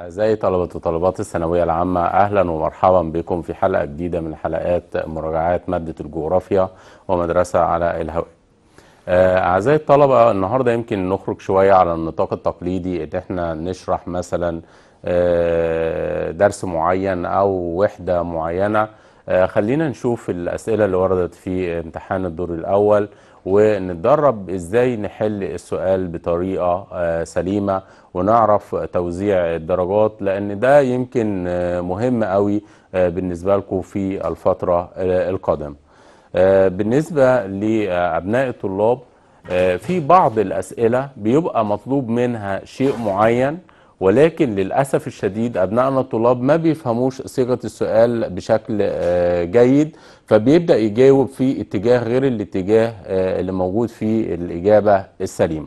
أعزائي طلبة وطلبات الثانوية العامة أهلا ومرحبا بكم في حلقة جديدة من حلقات مراجعات مادة الجغرافيا ومدرسة على الهواء. آه، أعزائي الطلبة النهاردة يمكن نخرج شوية على النطاق التقليدي إن إحنا نشرح مثلا آه، درس معين أو وحدة معينة آه، خلينا نشوف الأسئلة اللي وردت في امتحان الدور الأول ونتدرب ازاي نحل السؤال بطريقه آه، سليمه ونعرف توزيع الدرجات لان ده يمكن آه، مهم قوي آه، بالنسبه لكم في الفتره القادمه بالنسبه لابناء الطلاب في بعض الاسئله بيبقى مطلوب منها شيء معين ولكن للأسف الشديد أبنائنا الطلاب ما بيفهموش صيغة السؤال بشكل جيد فبيبدا يجاوب في اتجاه غير الاتجاه آه، اللي موجود في الاجابه السليمه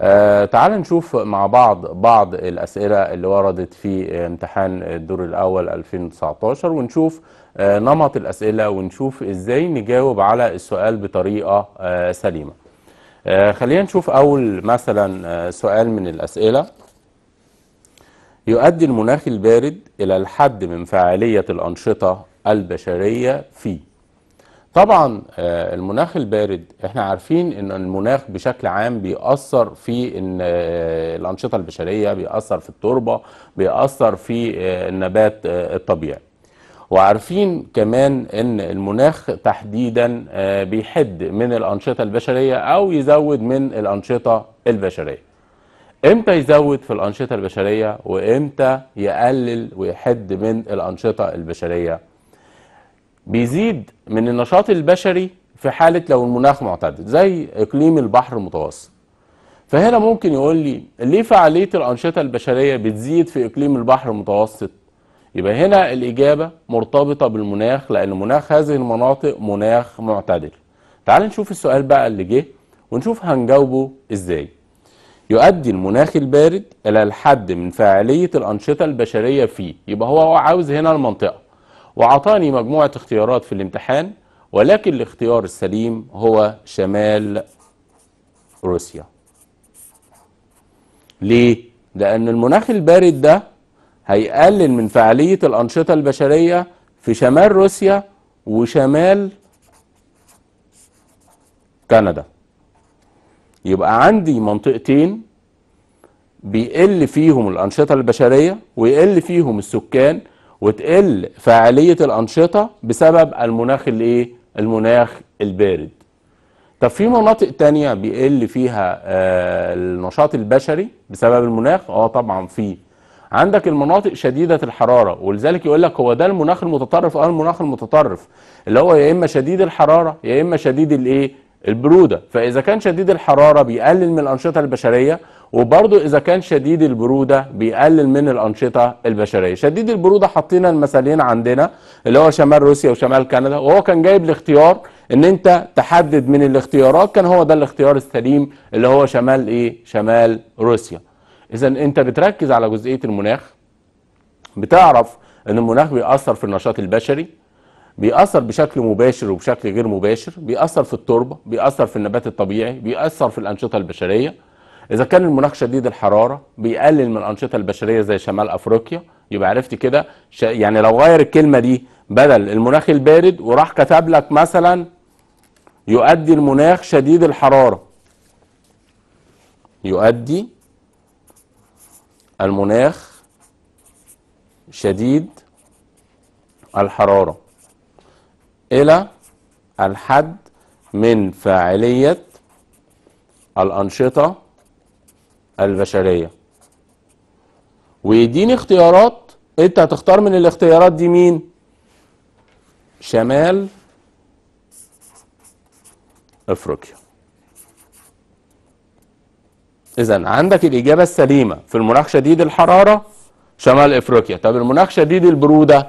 آه، تعال نشوف مع بعض بعض الأسئلة اللي وردت في امتحان الدور الأول 2019 ونشوف آه، نمط الأسئلة ونشوف إزاي نجاوب على السؤال بطريقة سليمة خلينا نشوف أول مثلا سؤال من الأسئلة يؤدي المناخ البارد إلى الحد من فعالية الأنشطة البشرية فيه طبعا آه، المناخ البارد احنا عارفين ان المناخ بشكل عام بيأثر في ان آه، الانشطة البشرية بيأثر في التربة بيأثر في آه، النبات الطبيعي وعارفين كمان ان المناخ تحديدا بيحد من الانشطة البشرية او يزود من الانشطة البشرية امتى يزود في الانشطة البشرية وامتى يقلل ويحد من الانشطة البشرية بيزيد من النشاط البشري في حالة لو المناخ معتدل زي إقليم البحر المتوسط فهنا ممكن يقول لي ليه فعالية الأنشطة البشرية بتزيد في إقليم البحر المتوسط يبقى هنا الإجابة مرتبطة بالمناخ لأن مناخ هذه المناطق مناخ معتدل تعال نشوف السؤال بقى اللي جه ونشوف هنجاوبه إزاي يؤدي المناخ البارد إلى الحد من فعالية الأنشطة البشرية فيه يبقى هو عاوز هنا المنطقة وعطاني مجموعة اختيارات في الامتحان ولكن الاختيار السليم هو شمال روسيا ليه؟ لأن المناخ البارد ده هيقلل من فعالية الأنشطة البشرية في شمال روسيا وشمال كندا يبقى عندي منطقتين بيقل فيهم الأنشطة البشرية ويقل فيهم السكان وتقل فاعليه الأنشطة بسبب المناخ الايه المناخ البارد طب في مناطق تانية بيقل فيها آه، النشاط البشري بسبب المناخ اه طبعا في عندك المناطق شديدة الحرارة ولذلك يقول لك هو ده المناخ المتطرف اه المناخ المتطرف اللي هو يا اما شديد الحرارة يا اما شديد الايه البرودة فاذا كان شديد الحرارة بيقلل من الأنشطة البشرية وبرضو اذا كان شديد البروده بيقلل من الانشطه البشريه شديد البروده حطينا المثالين عندنا اللي هو شمال روسيا وشمال كندا وهو كان جايب الاختيار ان انت تحدد من الاختيارات كان هو ده الاختيار السليم اللي هو شمال ايه شمال روسيا اذا انت بتركز على جزئيه المناخ بتعرف ان المناخ بيأثر في النشاط البشري بيأثر بشكل مباشر وبشكل غير مباشر بيأثر في التربة بيأثر في النبات الطبيعي بيأثر في الأنشطة البشرية اذا كان المناخ شديد الحراره بيقلل من الانشطه البشريه زي شمال افريقيا يبقى عرفت كده يعني لو غير الكلمه دي بدل المناخ البارد وراح كتب لك مثلا يؤدي المناخ شديد الحراره يؤدي المناخ شديد الحراره الى الحد من فاعليه الانشطه البشرية ويديني اختيارات انت هتختار من الاختيارات دي مين شمال افريقيا اذا عندك الاجابه السليمه في المناخ شديد الحراره شمال افريقيا طب المناخ شديد البروده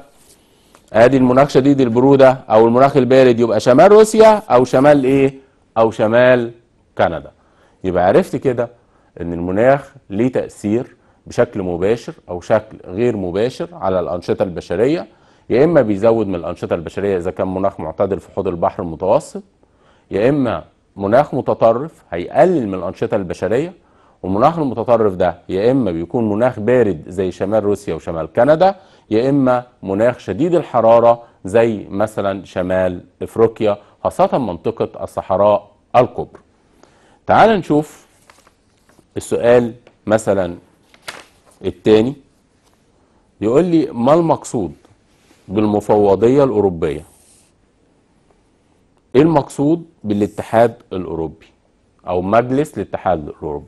ادي المناخ شديد البروده او المناخ البارد يبقى شمال روسيا او شمال ايه او شمال كندا يبقى عرفت كده ان المناخ ليه تاثير بشكل مباشر او شكل غير مباشر على الانشطه البشريه يا اما بيزود من الانشطه البشريه اذا كان مناخ معتدل في حوض البحر المتوسط يا اما مناخ متطرف هيقلل من الانشطه البشريه والمناخ المتطرف ده يا اما بيكون مناخ بارد زي شمال روسيا وشمال كندا يا اما مناخ شديد الحراره زي مثلا شمال افريقيا خاصه منطقه الصحراء الكبرى. تعال نشوف السؤال مثلا الثاني يقول لي ما المقصود بالمفوضية الأوروبية ايه المقصود بالاتحاد الأوروبي أو مجلس الاتحاد الأوروبي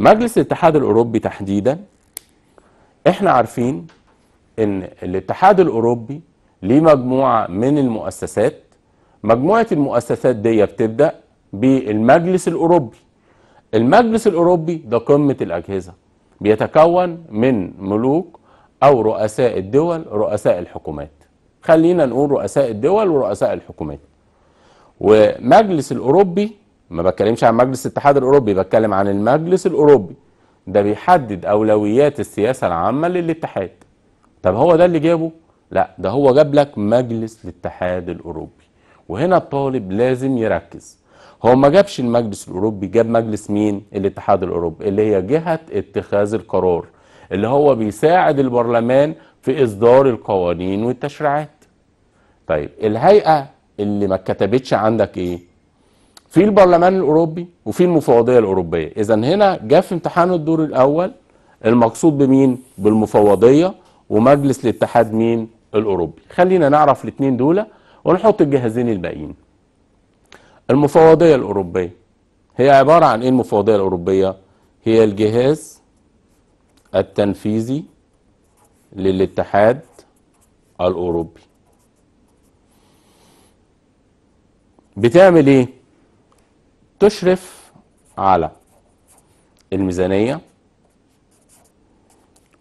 مجلس الاتحاد الأوروبي تحديدا احنا عارفين ان الاتحاد الأوروبي ليه مجموعة من المؤسسات مجموعة المؤسسات دي بتبدأ بالمجلس الأوروبي المجلس الأوروبي ده قمة الأجهزة بيتكون من ملوك أو رؤساء الدول رؤساء الحكومات خلينا نقول رؤساء الدول ورؤساء الحكومات ومجلس الأوروبي ما بتكلمش عن مجلس الاتحاد الأوروبي بتكلم عن المجلس الأوروبي ده بيحدد أولويات السياسة العامة للاتحاد طب هو ده اللي جابه؟ لا ده هو جاب لك مجلس الاتحاد الأوروبي وهنا الطالب لازم يركز هو ما جابش المجلس الاوروبي جاب مجلس مين الاتحاد الاوروبي اللي هي جهه اتخاذ القرار اللي هو بيساعد البرلمان في اصدار القوانين والتشريعات طيب الهيئه اللي ما كتبتش عندك ايه في البرلمان الاوروبي وفي المفوضيه الاوروبيه اذا هنا جاء في امتحان الدور الاول المقصود بمين بالمفوضيه ومجلس الاتحاد مين الاوروبي خلينا نعرف الاثنين دول ونحط الجهازين الباقيين المفوضية الأوروبية هي عبارة عن إيه المفوضية الأوروبية؟ هي الجهاز التنفيذي للاتحاد الأوروبي بتعمل إيه؟ تشرف على الميزانية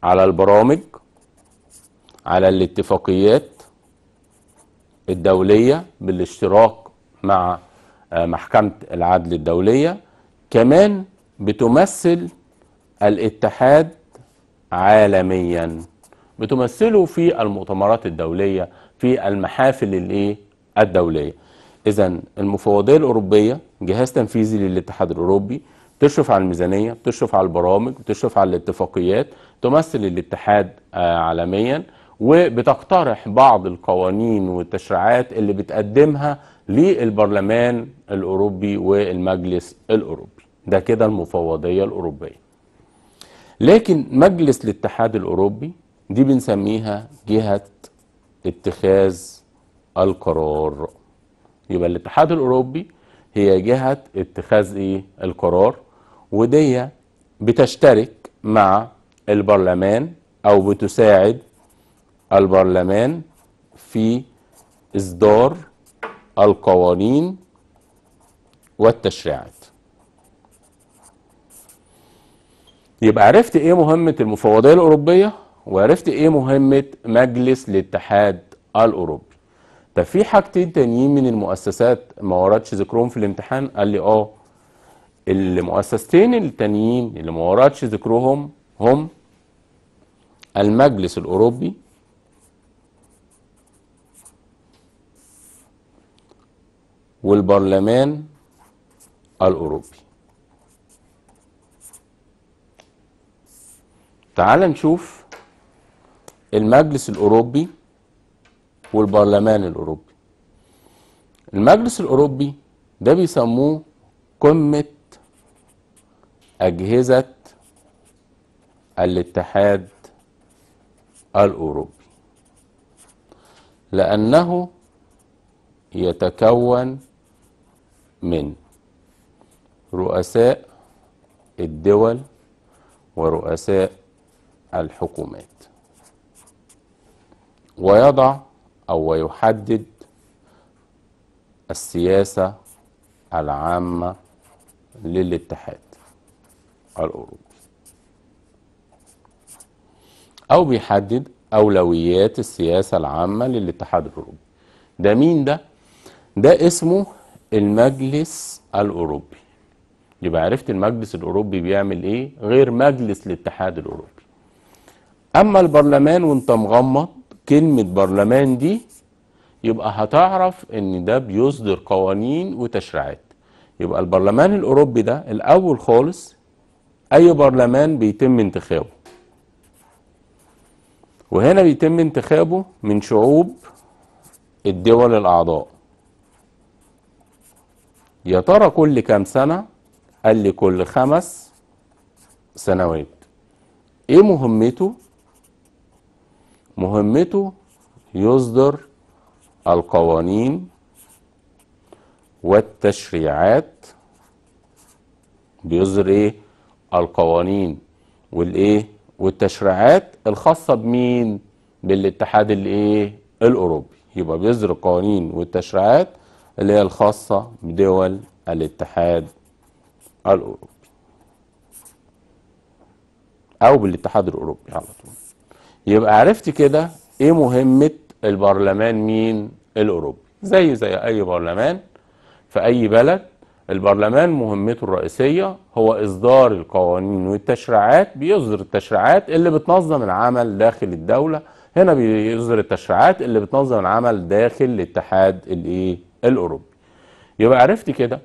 على البرامج على الاتفاقيات الدولية بالاشتراك مع آه، محكمة العدل الدولية كمان بتمثل الاتحاد عالميا بتمثله في المؤتمرات الدولية في المحافل الايه الدولية اذا المفوضية الأوروبية جهاز تنفيذي للاتحاد الأوروبي بتشرف على الميزانية بتشرف على البرامج بتشرف على الاتفاقيات تمثل الاتحاد آه، عالميا وبتقترح بعض القوانين والتشريعات اللي بتقدمها للبرلمان الأوروبي والمجلس الأوروبي ده كده المفوضية الأوروبية لكن مجلس الاتحاد الأوروبي دي بنسميها جهة اتخاذ القرار يبقى الاتحاد الأوروبي هي جهة اتخاذ ايه القرار ودي بتشترك مع البرلمان أو بتساعد البرلمان في إصدار القوانين والتشريعات يبقى عرفت ايه مهمة المفوضية الأوروبية وعرفت ايه مهمة مجلس الاتحاد الأوروبي طب في حاجتين تانيين من المؤسسات ما وردش ذكرهم في الامتحان قال لي اه المؤسستين التانيين اللي ما وردش ذكرهم هم المجلس الأوروبي والبرلمان الأوروبي تعال نشوف المجلس الأوروبي والبرلمان الأوروبي المجلس الأوروبي ده بيسموه قمة أجهزة الاتحاد الأوروبي لأنه يتكون من رؤساء الدول ورؤساء الحكومات ويضع أو يحدد السياسة العامة للاتحاد الأوروبي أو بيحدد أولويات السياسة العامة للاتحاد الأوروبي ده مين ده؟ ده اسمه المجلس الأوروبي يبقى عرفت المجلس الأوروبي بيعمل إيه غير مجلس الاتحاد الأوروبي أما البرلمان وأنت مغمض كلمة برلمان دي يبقى هتعرف إن ده بيصدر قوانين وتشريعات يبقى البرلمان الأوروبي ده الأول خالص أي برلمان بيتم انتخابه وهنا بيتم انتخابه من شعوب الدول الأعضاء يا ترى كل كام سنة قال لي كل خمس سنوات ايه مهمته مهمته يصدر القوانين والتشريعات بيصدر ايه القوانين والايه والتشريعات الخاصه بمين بالاتحاد الايه الاوروبي يبقى بيصدر القوانين والتشريعات اللي هي الخاصة بدول الاتحاد الأوروبي أو بالاتحاد الأوروبي على طول يبقى عرفت كده إيه مهمة البرلمان مين الأوروبي زيه زي أي برلمان في أي بلد البرلمان مهمته الرئيسية هو إصدار القوانين والتشريعات بيصدر التشريعات اللي بتنظم العمل داخل الدولة هنا بيصدر التشريعات اللي بتنظم العمل داخل الاتحاد الايه الاوروبي يبقى عرفت كده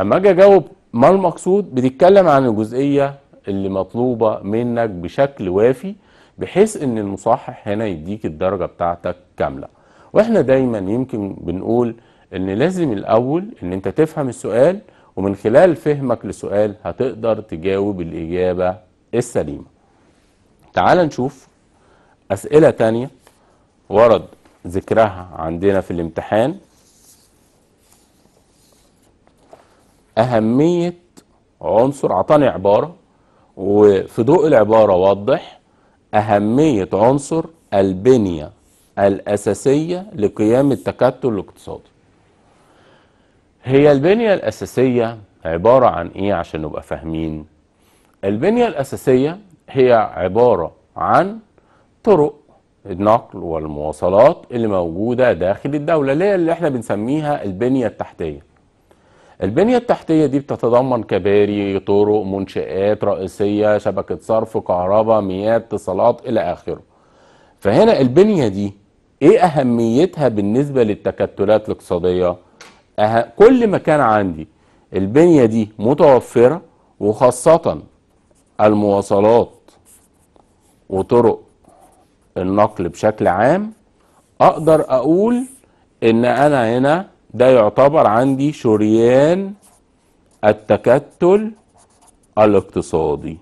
اما اجي اجاوب ما المقصود بتتكلم عن الجزئيه اللي مطلوبه منك بشكل وافي بحيث ان المصحح هنا يديك الدرجه بتاعتك كامله واحنا دايما يمكن بنقول ان لازم الاول ان انت تفهم السؤال ومن خلال فهمك لسؤال هتقدر تجاوب الاجابه السليمه تعال نشوف اسئله تانية ورد ذكرها عندنا في الامتحان أهمية عنصر اعطاني عبارة وفي ضوء العبارة وضح أهمية عنصر البنية الأساسية لقيام التكتل الاقتصادي هي البنية الأساسية عبارة عن إيه عشان نبقى فاهمين البنية الأساسية هي عبارة عن طرق النقل والمواصلات اللي موجودة داخل الدولة اللي هي اللي احنا بنسميها البنية التحتية البنية التحتية دي بتتضمن كباري طرق منشآت رئيسية شبكة صرف كهرباء مياه اتصالات إلى آخره فهنا البنية دي إيه أهميتها بالنسبة للتكتلات الاقتصادية أه... كل ما كان عندي البنية دي متوفرة وخاصة المواصلات وطرق النقل بشكل عام أقدر أقول إن أنا هنا ده يعتبر عندي شريان التكتل الاقتصادي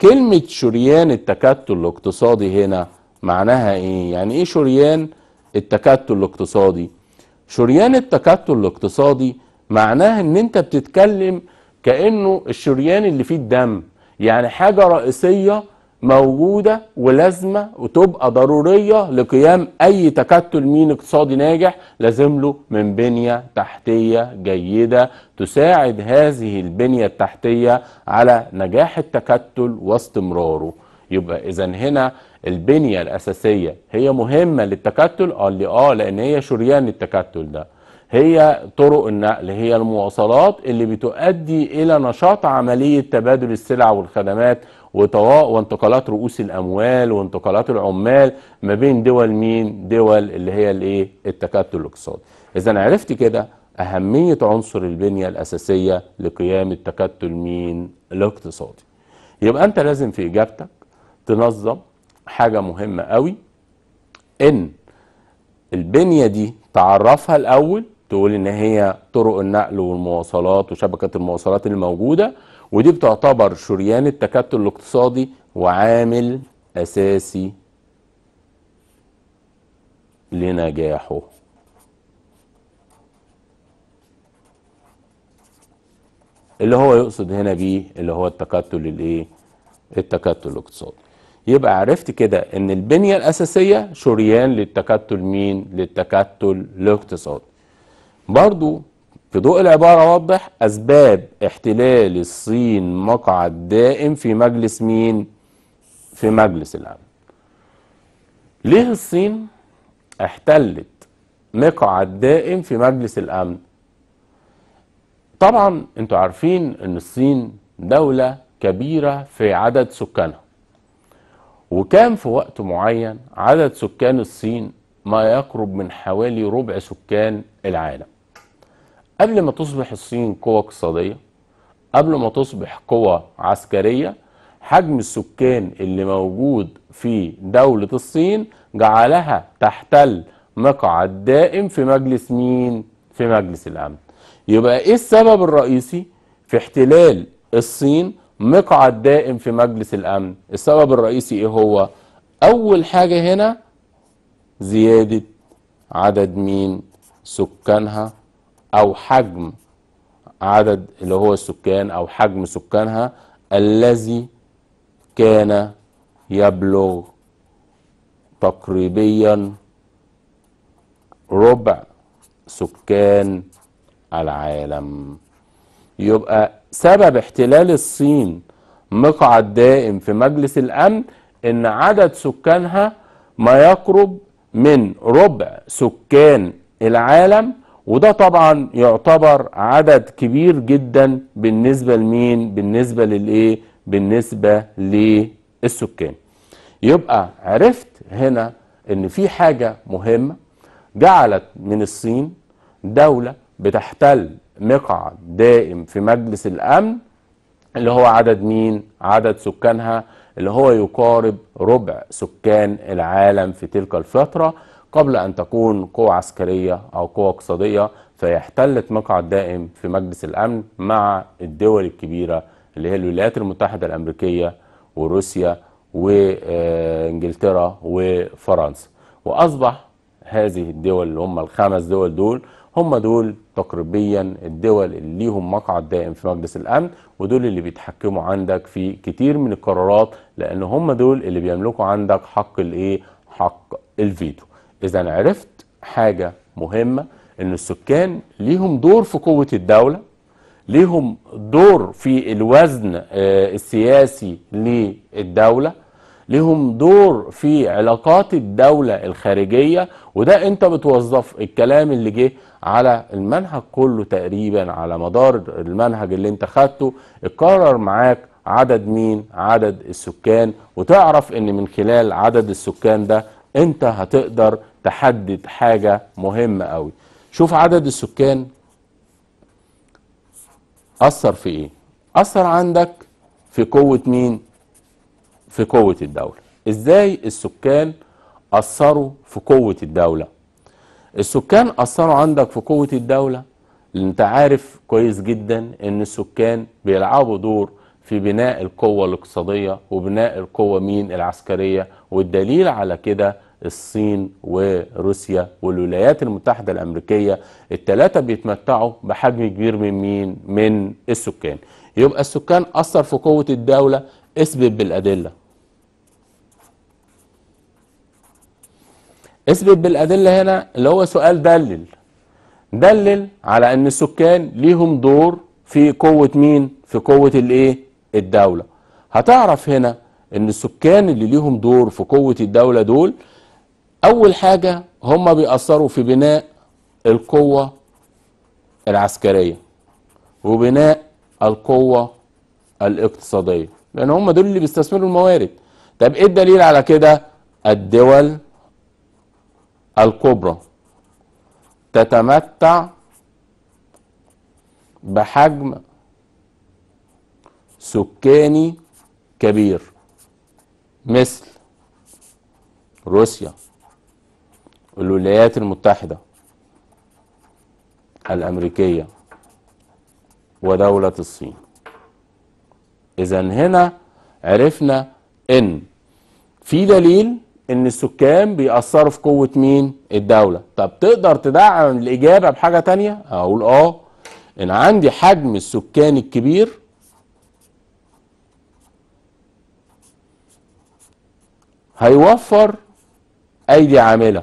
كلمة شريان التكتل الاقتصادي هنا معناها ايه؟ يعني ايه شريان التكتل الاقتصادي؟ شريان التكتل الاقتصادي معناها ان انت بتتكلم كأنه الشريان اللي فيه الدم يعني حاجة رئيسية موجودة ولازمة وتبقى ضرورية لقيام أي تكتل مين اقتصادي ناجح لازم له من بنية تحتية جيدة تساعد هذه البنية التحتية على نجاح التكتل واستمراره يبقى إذا هنا البنية الأساسية هي مهمة للتكتل قال لي آه لأن هي شريان التكتل ده هي طرق النقل هي المواصلات اللي بتؤدي إلى نشاط عملية تبادل السلع والخدمات وانتقالات رؤوس الاموال وانتقالات العمال ما بين دول مين دول اللي هي الايه التكتل الاقتصادي اذا عرفت كده اهميه عنصر البنيه الاساسيه لقيام التكتل مين الاقتصادي يبقى انت لازم في اجابتك تنظم حاجه مهمه قوي ان البنيه دي تعرفها الاول تقول ان هي طرق النقل والمواصلات وشبكه المواصلات الموجوده ودي بتعتبر شريان التكتل الاقتصادي وعامل أساسي لنجاحه اللي هو يقصد هنا بيه اللي هو التكتل الايه التكتل الاقتصادي يبقى عرفت كده ان البنية الاساسية شريان للتكتل مين للتكتل الاقتصادي برضو في ضوء العبارة وضح أسباب احتلال الصين مقعد دائم في مجلس مين؟ في مجلس الأمن ليه الصين احتلت مقعد دائم في مجلس الأمن؟ طبعا انتوا عارفين ان الصين دولة كبيرة في عدد سكانها وكان في وقت معين عدد سكان الصين ما يقرب من حوالي ربع سكان العالم قبل ما تصبح الصين قوة اقتصادية قبل ما تصبح قوة عسكرية حجم السكان اللي موجود في دولة الصين جعلها تحتل مقعد دائم في مجلس مين؟ في مجلس الأمن يبقى إيه السبب الرئيسي في احتلال الصين مقعد دائم في مجلس الأمن السبب الرئيسي إيه هو؟ أول حاجة هنا زيادة عدد مين؟ سكانها او حجم عدد اللي هو السكان او حجم سكانها الذي كان يبلغ تقريبيا ربع سكان العالم يبقى سبب احتلال الصين مقعد دائم في مجلس الامن ان عدد سكانها ما يقرب من ربع سكان العالم وده طبعا يعتبر عدد كبير جدا بالنسبة لمين بالنسبة للايه بالنسبة للسكان يبقى عرفت هنا ان في حاجة مهمة جعلت من الصين دولة بتحتل مقعد دائم في مجلس الامن اللي هو عدد مين عدد سكانها اللي هو يقارب ربع سكان العالم في تلك الفترة قبل أن تكون قوة عسكرية أو قوة اقتصادية فيحتلت مقعد دائم في مجلس الأمن مع الدول الكبيرة اللي هي الولايات المتحدة الأمريكية وروسيا وإنجلترا وفرنسا وأصبح هذه الدول اللي هم الخمس دول دول هم دول تقريبيا الدول اللي ليهم مقعد دائم في مجلس الامن ودول اللي بيتحكموا عندك في كتير من القرارات لان هم دول اللي بيملكوا عندك حق الايه حق الفيتو إذا عرفت حاجة مهمة إن السكان ليهم دور في قوة الدولة ليهم دور في الوزن آه، السياسي للدولة ليهم دور في علاقات الدولة الخارجية وده انت بتوظف الكلام اللي جه على المنهج كله تقريبا على مدار المنهج اللي انت خدته اتكرر معاك عدد مين عدد السكان وتعرف ان من خلال عدد السكان ده انت هتقدر تحدد حاجة مهمة قوي شوف عدد السكان أثر في إيه أثر عندك في قوة مين في قوة الدولة إزاي السكان أثروا في قوة الدولة السكان أثروا عندك في قوة الدولة انت عارف كويس جدا ان السكان بيلعبوا دور في بناء القوة الاقتصادية وبناء القوة مين العسكرية والدليل على كده الصين وروسيا والولايات المتحدة الأمريكية التلاتة بيتمتعوا بحجم كبير من مين من السكان يبقى السكان أثر في قوة الدولة اثبت بالأدلة اثبت بالأدلة هنا اللي هو سؤال دلل دلل على أن السكان ليهم دور في قوة مين في قوة الايه الدولة هتعرف هنا ان السكان اللي ليهم دور في قوة الدولة دول اول حاجة هم بيأثروا في بناء القوة العسكرية وبناء القوة الاقتصادية لان هم دول اللي بيستثمروا الموارد طب ايه الدليل على كده الدول الكبرى تتمتع بحجم سكاني كبير مثل روسيا الولايات المتحدة الأمريكية ودولة الصين إذا هنا عرفنا إن في دليل إن السكان بيأثروا في قوة مين؟ الدولة طب تقدر تدعم الإجابة بحاجة تانية؟ أقول آه إن عندي حجم السكان الكبير هيوفر ايدي عامله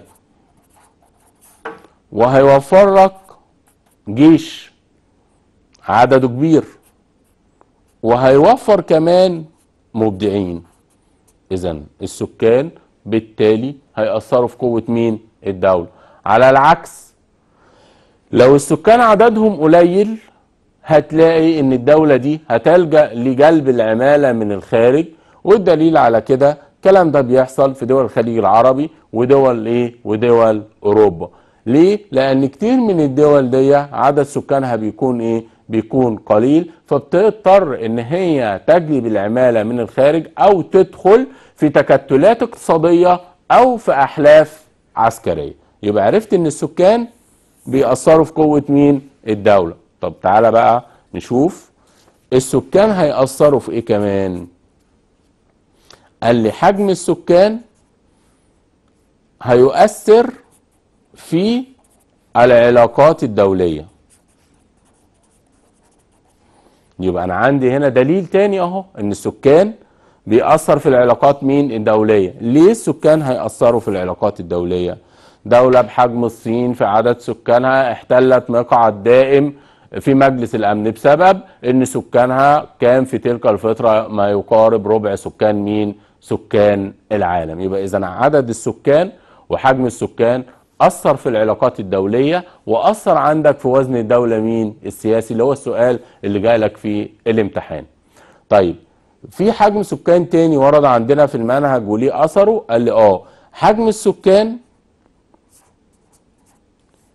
وهيوفر لك جيش عدده كبير وهيوفر كمان مبدعين اذا السكان بالتالي هيأثروا في قوة مين الدولة على العكس لو السكان عددهم قليل هتلاقي ان الدولة دي هتلجأ لجلب العمالة من الخارج والدليل على كده الكلام ده بيحصل في دول الخليج العربي ودول ايه ودول اوروبا ليه لان كتير من الدول دي عدد سكانها بيكون ايه بيكون قليل فبتضطر ان هي تجلب العماله من الخارج او تدخل في تكتلات اقتصاديه او في احلاف عسكريه يبقى عرفت ان السكان بيأثروا في قوه مين الدوله طب تعالى بقى نشوف السكان هيأثروا في ايه كمان قال لي حجم السكان هيؤثر في العلاقات الدولية يبقى أنا عندي هنا دليل تاني أهو إن السكان بيأثر في العلاقات مين الدولية ليه السكان هيأثروا في العلاقات الدولية دولة بحجم الصين في عدد سكانها احتلت مقعد دائم في مجلس الأمن بسبب إن سكانها كان في تلك الفترة ما يقارب ربع سكان مين سكان العالم يبقى إذا عدد السكان وحجم السكان أثر في العلاقات الدولية وأثر عندك في وزن الدولة مين السياسي اللي هو السؤال اللي جاي لك في الامتحان طيب في حجم سكان تاني ورد عندنا في المنهج وليه أثره قال لي آه حجم السكان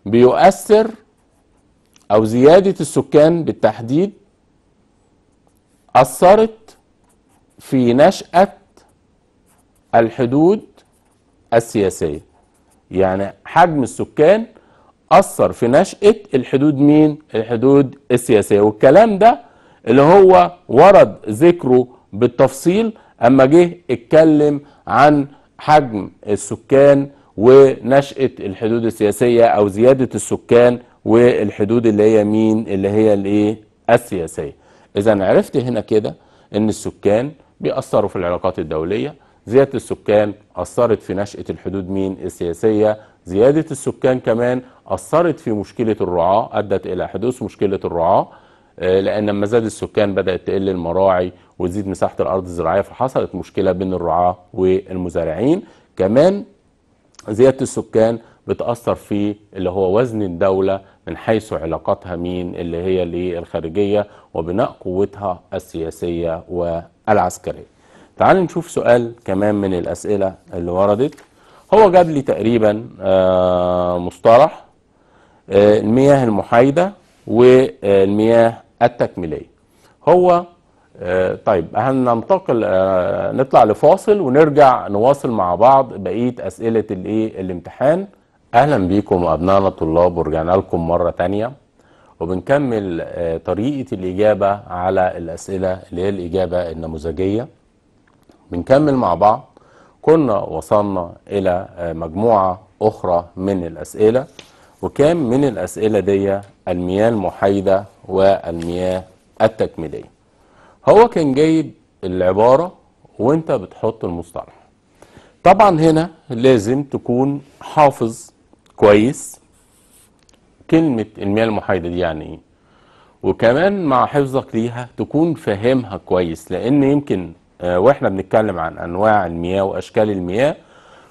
بيؤثر أو زيادة السكان بالتحديد أثرت في نشأة الحدود السياسية يعني حجم السكان أثر في نشأة الحدود مين؟ الحدود السياسية والكلام ده اللي هو ورد ذكره بالتفصيل أما جه اتكلم عن حجم السكان ونشأة الحدود السياسية أو زيادة السكان والحدود اللي هي مين اللي هي الايه السياسية إذا عرفت هنا كده إن السكان بيأثروا في العلاقات الدولية زيادة السكان أثرت في نشأة الحدود مين السياسية زيادة السكان كمان أثرت في مشكلة الرعاة أدت إلى حدوث مشكلة الرعاة آه، لأن لما زاد السكان بدأت تقل المراعي وتزيد مساحة الأرض الزراعية فحصلت مشكلة بين الرعاة والمزارعين كمان زيادة السكان بتأثر في اللي هو وزن الدولة من حيث علاقاتها مين اللي هي للخارجية وبناء قوتها السياسية والعسكرية تعال نشوف سؤال كمان من الأسئلة اللي وردت هو جاب لي تقريبا آه، مصطلح آه، المياه المحايدة والمياه التكميلية هو آه، طيب هننتقل نطلع لفاصل ونرجع نواصل مع بعض بقية أسئلة الايه الامتحان أهلا بيكم أبنائنا الطلاب ورجعنا لكم مرة تانية وبنكمل طريقة الإجابة على الأسئلة اللي هي الإجابة النموذجية بنكمل مع بعض كنا وصلنا إلى آه، مجموعة أخرى من الأسئلة وكان من الأسئلة دي المياه المحايدة والمياه التكميلية هو كان جايب العبارة وانت بتحط المصطلح طبعا هنا لازم تكون حافظ كويس كلمة المياه المحايدة دي يعني ايه وكمان مع حفظك ليها تكون فاهمها كويس لان يمكن آه، واحنا بنتكلم عن انواع المياه واشكال المياه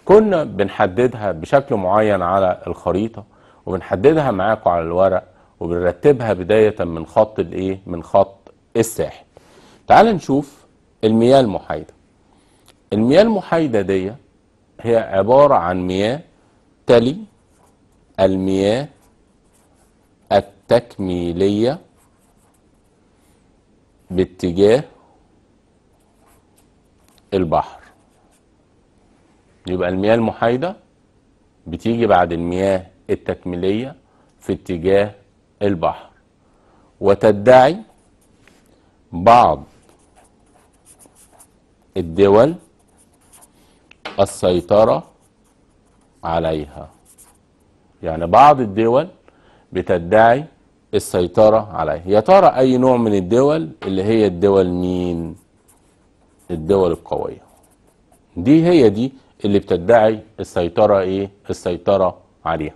كنا بنحددها بشكل معين على الخريطه وبنحددها معاكم على الورق وبنرتبها بدايه من خط الايه من خط الساحل تعال نشوف المياه المحايده المياه المحايده دي هي عباره عن مياه تلي المياه التكميليه باتجاه البحر يبقى المياه المحايدة بتيجي بعد المياه التكميلية في اتجاه البحر وتدعي بعض الدول السيطرة عليها يعني بعض الدول بتدعي السيطرة عليها يا ترى أي نوع من الدول اللي هي الدول مين؟ الدول القوية دي هي دي اللي بتدعي السيطرة ايه السيطرة عليها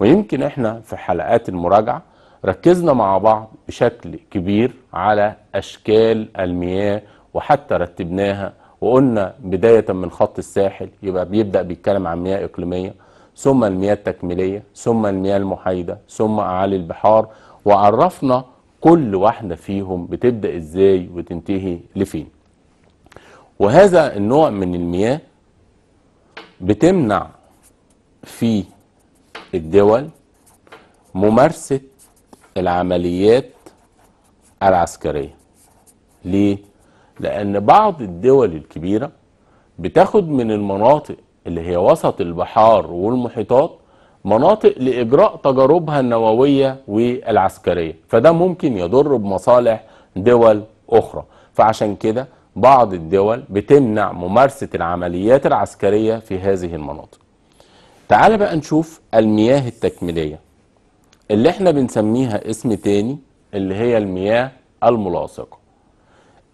ويمكن احنا في حلقات المراجعة ركزنا مع بعض بشكل كبير على اشكال المياه وحتى رتبناها وقلنا بداية من خط الساحل يبقى بيبدأ بيتكلم عن مياه إقليمية ثم المياه التكميلية ثم المياه المحايدة ثم أعالي البحار وعرفنا كل واحدة فيهم بتبدأ إزاي وتنتهي لفين وهذا النوع من المياه بتمنع في الدول ممارسة العمليات العسكرية ليه؟ لأن بعض الدول الكبيرة بتاخد من المناطق اللي هي وسط البحار والمحيطات مناطق لإجراء تجاربها النووية والعسكرية فده ممكن يضر بمصالح دول أخرى فعشان كده بعض الدول بتمنع ممارسة العمليات العسكرية في هذه المناطق تعال بقى نشوف المياه التكميلية اللي احنا بنسميها اسم تاني اللي هي المياه الملاصقة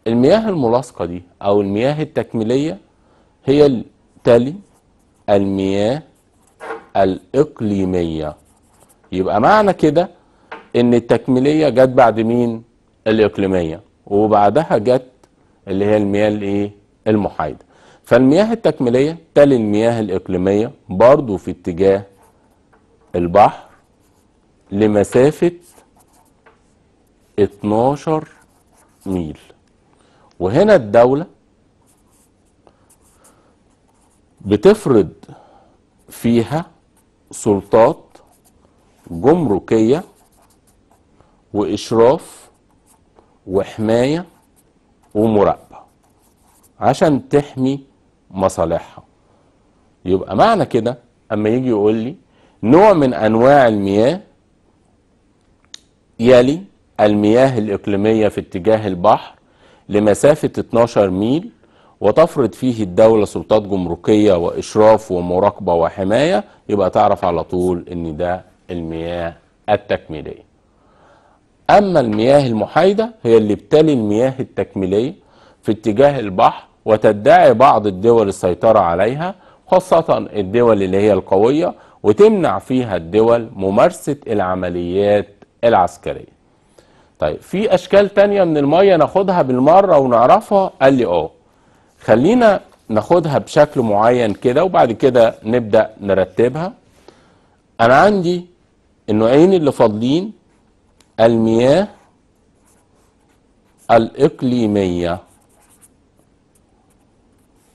المياه الملاصقة دي او المياه التكميلية هي تلي المياه الإقليمية يبقى معنى كده ان التكميلية جت بعد مين الإقليمية وبعدها جت اللي هي المياه الايه المحايده فالمياه التكميليه تالي المياه الاقليميه برضو في اتجاه البحر لمسافه 12 ميل وهنا الدوله بتفرض فيها سلطات جمركيه واشراف وحمايه ومراقبة عشان تحمي مصالحها يبقى معنى كده اما يجي يقول لي نوع من انواع المياه يلي المياه الاقليمية في اتجاه البحر لمسافة 12 ميل وتفرض فيه الدولة سلطات جمركية وإشراف ومراقبة وحماية يبقى تعرف على طول إن ده المياه التكميلية أما المياه المحايدة هي اللي بتلي المياه التكميلية في اتجاه البحر وتدعي بعض الدول السيطرة عليها خاصة الدول اللي هي القوية وتمنع فيها الدول ممارسة العمليات العسكرية طيب في أشكال تانية من المية ناخدها بالمرة ونعرفها قال لي اه خلينا ناخدها بشكل معين كده وبعد كده نبدأ نرتبها أنا عندي النوعين اللي فاضلين المياه الإقليمية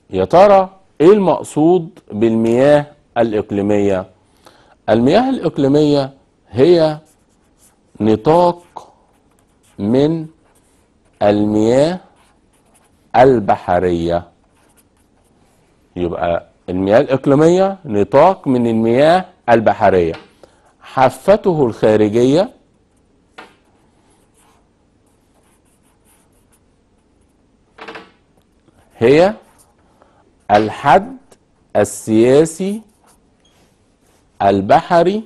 يا ترى إيه المقصود بالمياه الإقليمية المياه الإقليمية هي نطاق من المياه البحرية يبقى المياه الإقليمية نطاق من المياه البحرية حافته الخارجية هي الحد السياسي البحري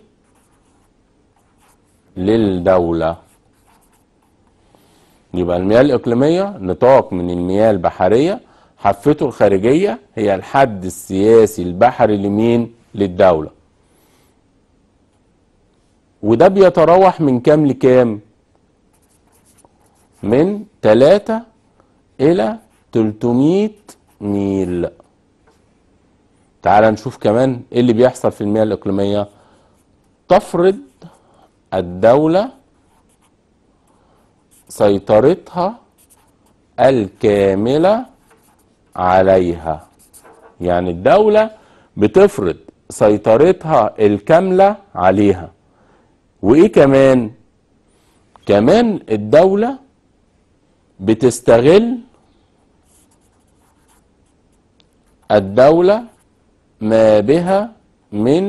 للدولة يبقى المياه الإقليمية نطاق من المياه البحرية حافته الخارجية هي الحد السياسي البحري لمين للدولة وده بيتراوح من كام لكام من 3 إلى 300 ميل تعال نشوف كمان ايه اللي بيحصل في المياه الاقليميه تفرض الدوله سيطرتها الكامله عليها يعني الدوله بتفرض سيطرتها الكامله عليها وايه كمان كمان الدوله بتستغل الدولة ما بها من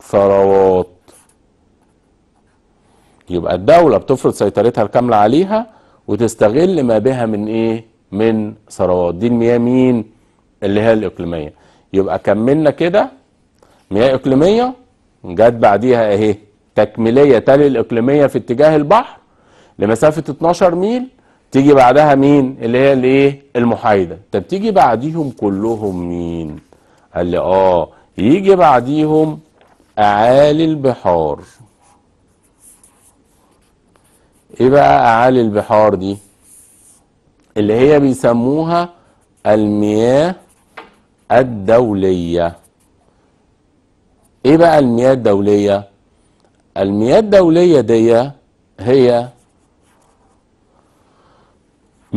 ثروات يبقى الدولة بتفرض سيطرتها الكاملة عليها وتستغل ما بها من ايه من ثروات دي المياه مين اللي هي الاقليمية يبقى كملنا كده مياه اقليمية جت بعديها اهي تكميلية تالي الاقليمية في اتجاه البحر لمسافة 12 ميل تيجي بعدها مين اللي هي الايه المحايده طب تيجي بعديهم كلهم مين قال لي اه يجي بعديهم اعالي البحار ايه بقى اعالي البحار دي اللي هي بيسموها المياه الدوليه ايه بقى المياه الدوليه المياه الدوليه دي هي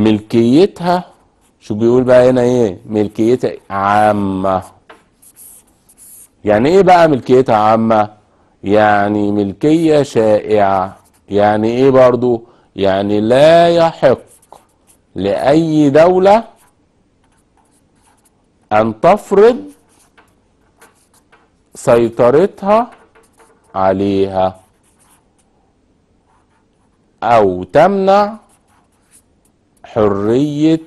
ملكيتها شو بيقول بقى هنا ايه ملكيتها عامة يعني ايه بقى ملكيتها عامة يعني ملكية شائعة يعني ايه برضو يعني لا يحق لأي دولة أن تفرض سيطرتها عليها أو تمنع حرية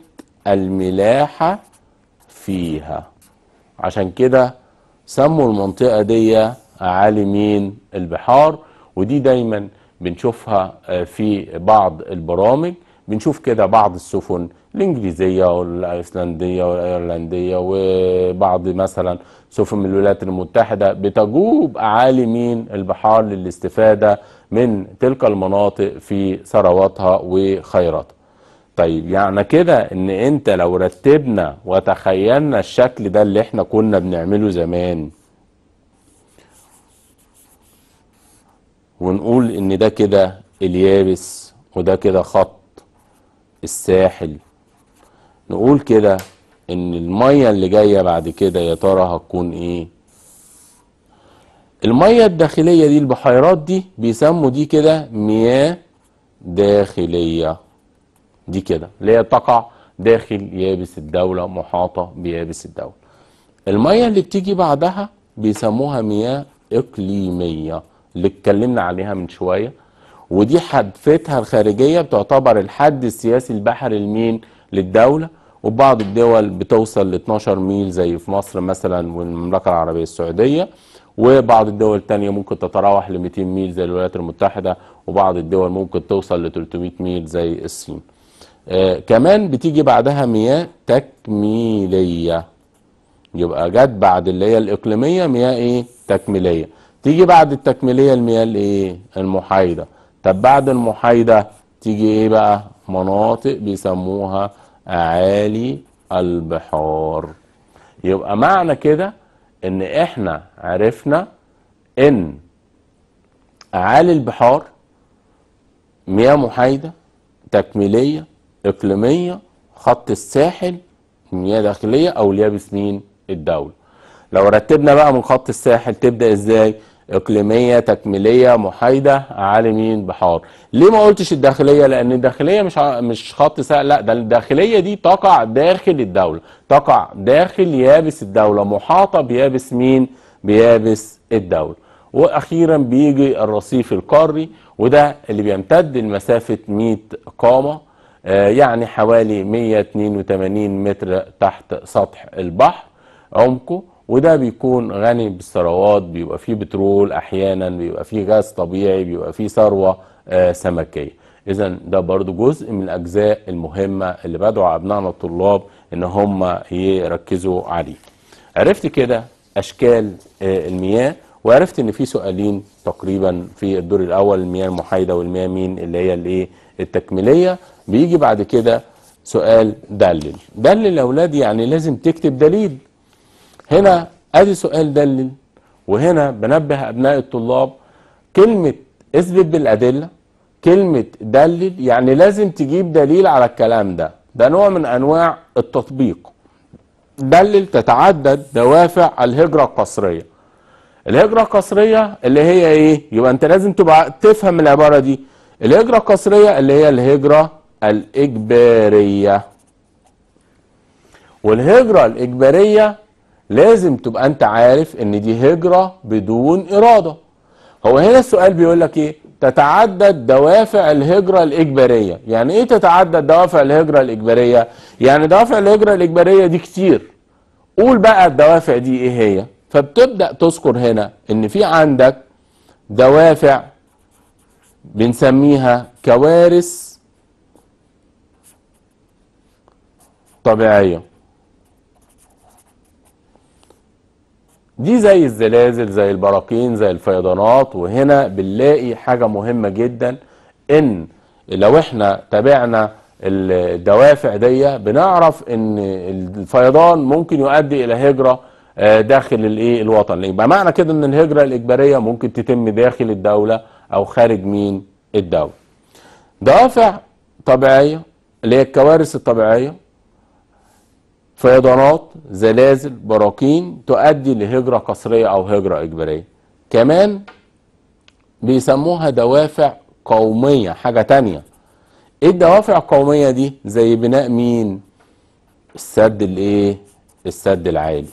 الملاحة فيها عشان كده سموا المنطقة دي أعالي مين البحار ودي دايما بنشوفها آه، في بعض البرامج بنشوف كده بعض السفن الإنجليزية والأيسلندية والأيرلندية وبعض مثلا سفن من الولايات المتحدة بتجوب أعالي مين البحار للاستفادة من تلك المناطق في ثرواتها وخيراتها طيب يعني كده ان انت لو رتبنا وتخيلنا الشكل ده اللي احنا كنا بنعمله زمان ونقول ان ده كده اليابس وده كده خط الساحل نقول كده ان المية اللي جاية بعد كده يا ترى هتكون ايه المية الداخلية دي البحيرات دي بيسموا دي كده مياه داخلية دي كده اللي هي تقع داخل يابس الدولة محاطة بيابس الدولة المية اللي بتيجي بعدها بيسموها مياه إقليمية اللي اتكلمنا عليها من شوية ودي حدفتها الخارجية بتعتبر الحد السياسي البحري المين للدولة وبعض الدول بتوصل ل 12 ميل زي في مصر مثلا والمملكة العربية السعودية وبعض الدول التانية ممكن تتراوح ل 200 ميل زي الولايات المتحدة وبعض الدول ممكن توصل ل 300 ميل زي الصين آه، كمان بتيجي بعدها مياه تكميلية يبقى جت بعد اللي هي الإقليمية مياه إيه تكميلية تيجي بعد التكميلية المياه الإيه المحايدة طب بعد المحايدة تيجي إيه بقى مناطق بيسموها أعالي البحار يبقى معنى كده إن إحنا عرفنا إن أعالي البحار مياه محايدة تكميلية إقليمية خط الساحل المياه داخلية أو اليابس مين الدولة لو رتبنا بقى من خط الساحل تبدأ إزاي إقليمية تكميلية محايدة على مين بحار ليه ما قلتش الداخلية لأن الداخلية مش مش خط ساحل لا ده الداخلية دي تقع داخل الدولة تقع داخل يابس الدولة محاطة بيابس مين بيابس الدولة واخيرا بيجي الرصيف القاري وده اللي بيمتد لمسافه 100 قامه آه، يعني حوالي 182 متر تحت سطح البحر عمقه وده بيكون غني بالثروات بيبقى فيه بترول احيانا بيبقى فيه غاز طبيعي بيبقى فيه ثروه آه، سمكيه اذا ده برضو جزء من الاجزاء المهمه اللي بدعو ابنائنا الطلاب ان هم يركزوا عليه عرفت كده اشكال آه، المياه وعرفت ان في سؤالين تقريبا في الدور الاول المياه المحايده والمياه مين اللي هي الايه التكميليه بيجي بعد كده سؤال دلل دلل يا اولاد يعني لازم تكتب دليل هنا ادي سؤال دلل وهنا بنبه ابناء الطلاب كلمه اثبت بالادله كلمه دلل يعني لازم تجيب دليل على الكلام ده ده نوع من انواع التطبيق دلل تتعدد دوافع الهجره القصريه الهجره القصريه اللي هي ايه يبقى انت لازم تبقى تفهم العباره دي الهجره القصريه اللي هي الهجره الإجبارية والهجرة الإجبارية لازم تبقى أنت عارف إن دي هجرة بدون إرادة هو هنا السؤال بيقول لك إيه تتعدد دوافع الهجرة الإجبارية يعني إيه تتعدد دوافع الهجرة الإجبارية يعني دوافع الهجرة الإجبارية دي كتير قول بقى الدوافع دي إيه هي فبتبدأ تذكر هنا إن في عندك دوافع بنسميها كوارث طبيعية دي زي الزلازل زي البراكين زي الفيضانات وهنا بنلاقي حاجة مهمة جدا ان لو احنا تابعنا الدوافع دي بنعرف ان الفيضان ممكن يؤدي الى هجرة آه، داخل الايه الوطن يبقى معنى كده ان الهجرة الاجبارية ممكن تتم داخل الدولة او خارج مين الدولة دوافع طبيعية اللي هي الكوارث الطبيعية فيضانات زلازل براكين تؤدي لهجرة قصريه أو هجرة إجبارية كمان بيسموها دوافع قومية حاجة تانية ايه الدوافع القومية دي زي بناء مين السد الايه السد العالي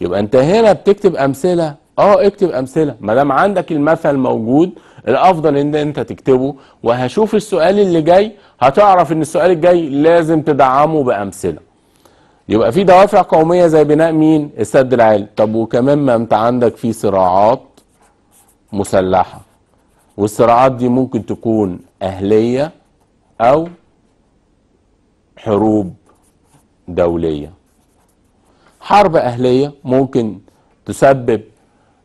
يبقى انت هنا بتكتب امثلة اه اكتب امثلة ما دام عندك المثل موجود الافضل ان انت تكتبه وهشوف السؤال اللي جاي هتعرف ان السؤال الجاي لازم تدعمه بامثلة يبقى في دوافع قوميه زي بناء مين السد العالي طب وكمان ما انت عندك في صراعات مسلحه والصراعات دي ممكن تكون اهليه او حروب دوليه حرب اهليه ممكن تسبب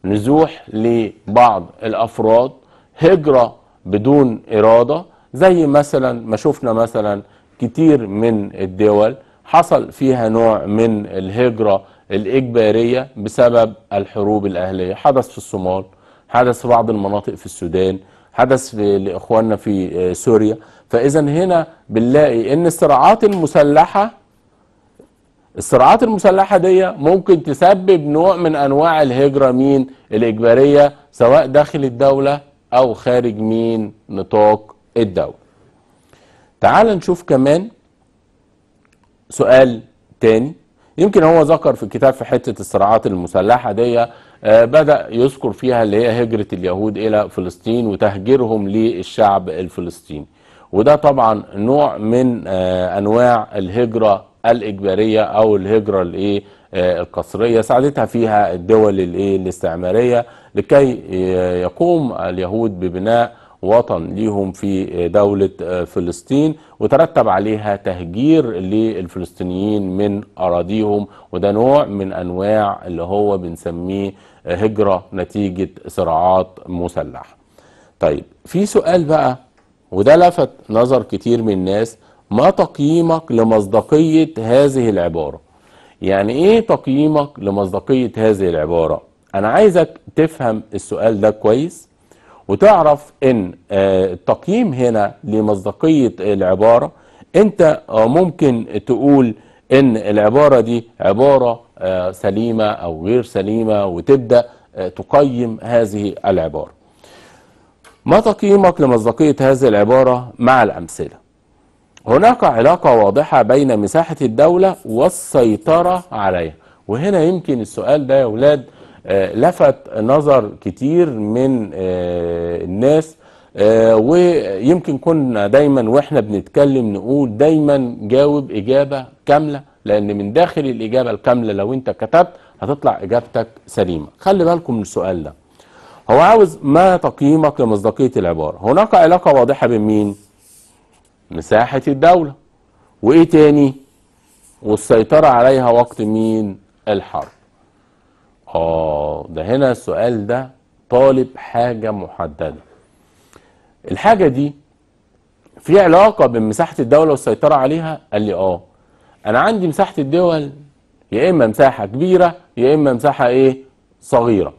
نزوح لبعض الافراد هجره بدون اراده زي مثلا ما شفنا مثلا كتير من الدول حصل فيها نوع من الهجرة الإجبارية بسبب الحروب الأهلية حدث في الصومال حدث في بعض المناطق في السودان حدث لإخواننا في آه، سوريا فإذا هنا بنلاقي إن الصراعات المسلحة الصراعات المسلحة دي ممكن تسبب نوع من أنواع الهجرة مين الإجبارية سواء داخل الدولة أو خارج مين نطاق الدولة تعال نشوف كمان سؤال تاني يمكن هو ذكر في الكتاب في حتة الصراعات المسلحة دي آه، بدأ يذكر فيها اللي هي هجرة اليهود إلى فلسطين وتهجيرهم للشعب الفلسطيني وده طبعا نوع من آه، أنواع الهجرة الإجبارية أو الهجرة الإيه آه، القصرية ساعدتها فيها الدول الإيه الاستعمارية لكي يقوم اليهود ببناء وطن ليهم في دولة آه، فلسطين وترتب عليها تهجير للفلسطينيين من أراضيهم وده نوع من أنواع اللي هو بنسميه آه، هجرة نتيجة صراعات مسلحة طيب في سؤال بقى وده لفت نظر كتير من الناس ما تقييمك لمصداقية هذه العبارة يعني ايه تقييمك لمصداقية هذه العبارة انا عايزك تفهم السؤال ده كويس وتعرف ان آه، التقييم هنا لمصداقية العبارة انت آه، ممكن تقول ان العبارة دي عبارة آه، سليمة او غير سليمة وتبدأ تقيم هذه العبارة ما تقييمك لمصداقية هذه العبارة مع الأمثلة هناك علاقة واضحة بين مساحة الدولة والسيطرة عليها وهنا يمكن السؤال ده يا أولاد آه، لفت نظر كتير من آه، الناس آه، ويمكن كنا دايما واحنا بنتكلم نقول دايما جاوب اجابه كامله لان من داخل الاجابه الكامله لو انت كتبت هتطلع اجابتك سليمه خلي بالكم من السؤال ده هو عاوز ما تقييمك لمصداقيه العباره هناك علاقه واضحه بين مين مساحه الدوله وايه تاني والسيطره عليها وقت مين الحرب اه ده هنا السؤال ده طالب حاجة محددة الحاجة دي في علاقة بين مساحة الدولة والسيطرة عليها قال لي اه انا عندي مساحة الدول يا اما مساحة كبيرة يا اما مساحة ايه صغيرة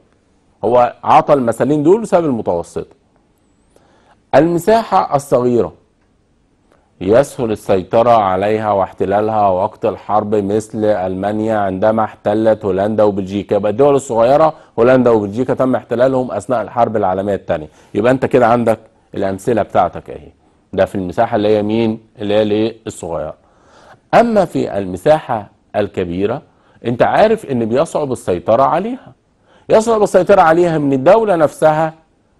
هو عطى المثالين دول بسبب المتوسطة المساحة الصغيرة يسهل السيطرة عليها واحتلالها وقت الحرب مثل ألمانيا عندما احتلت هولندا وبلجيكا يبقى الدول الصغيرة هولندا وبلجيكا تم احتلالهم أثناء الحرب العالمية الثانية يبقى أنت كده عندك الأمثلة بتاعتك أهي ده في المساحة اللي هي مين اللي هي الصغيرة أما في المساحة الكبيرة أنت عارف أن بيصعب السيطرة عليها يصعب السيطرة عليها من الدولة نفسها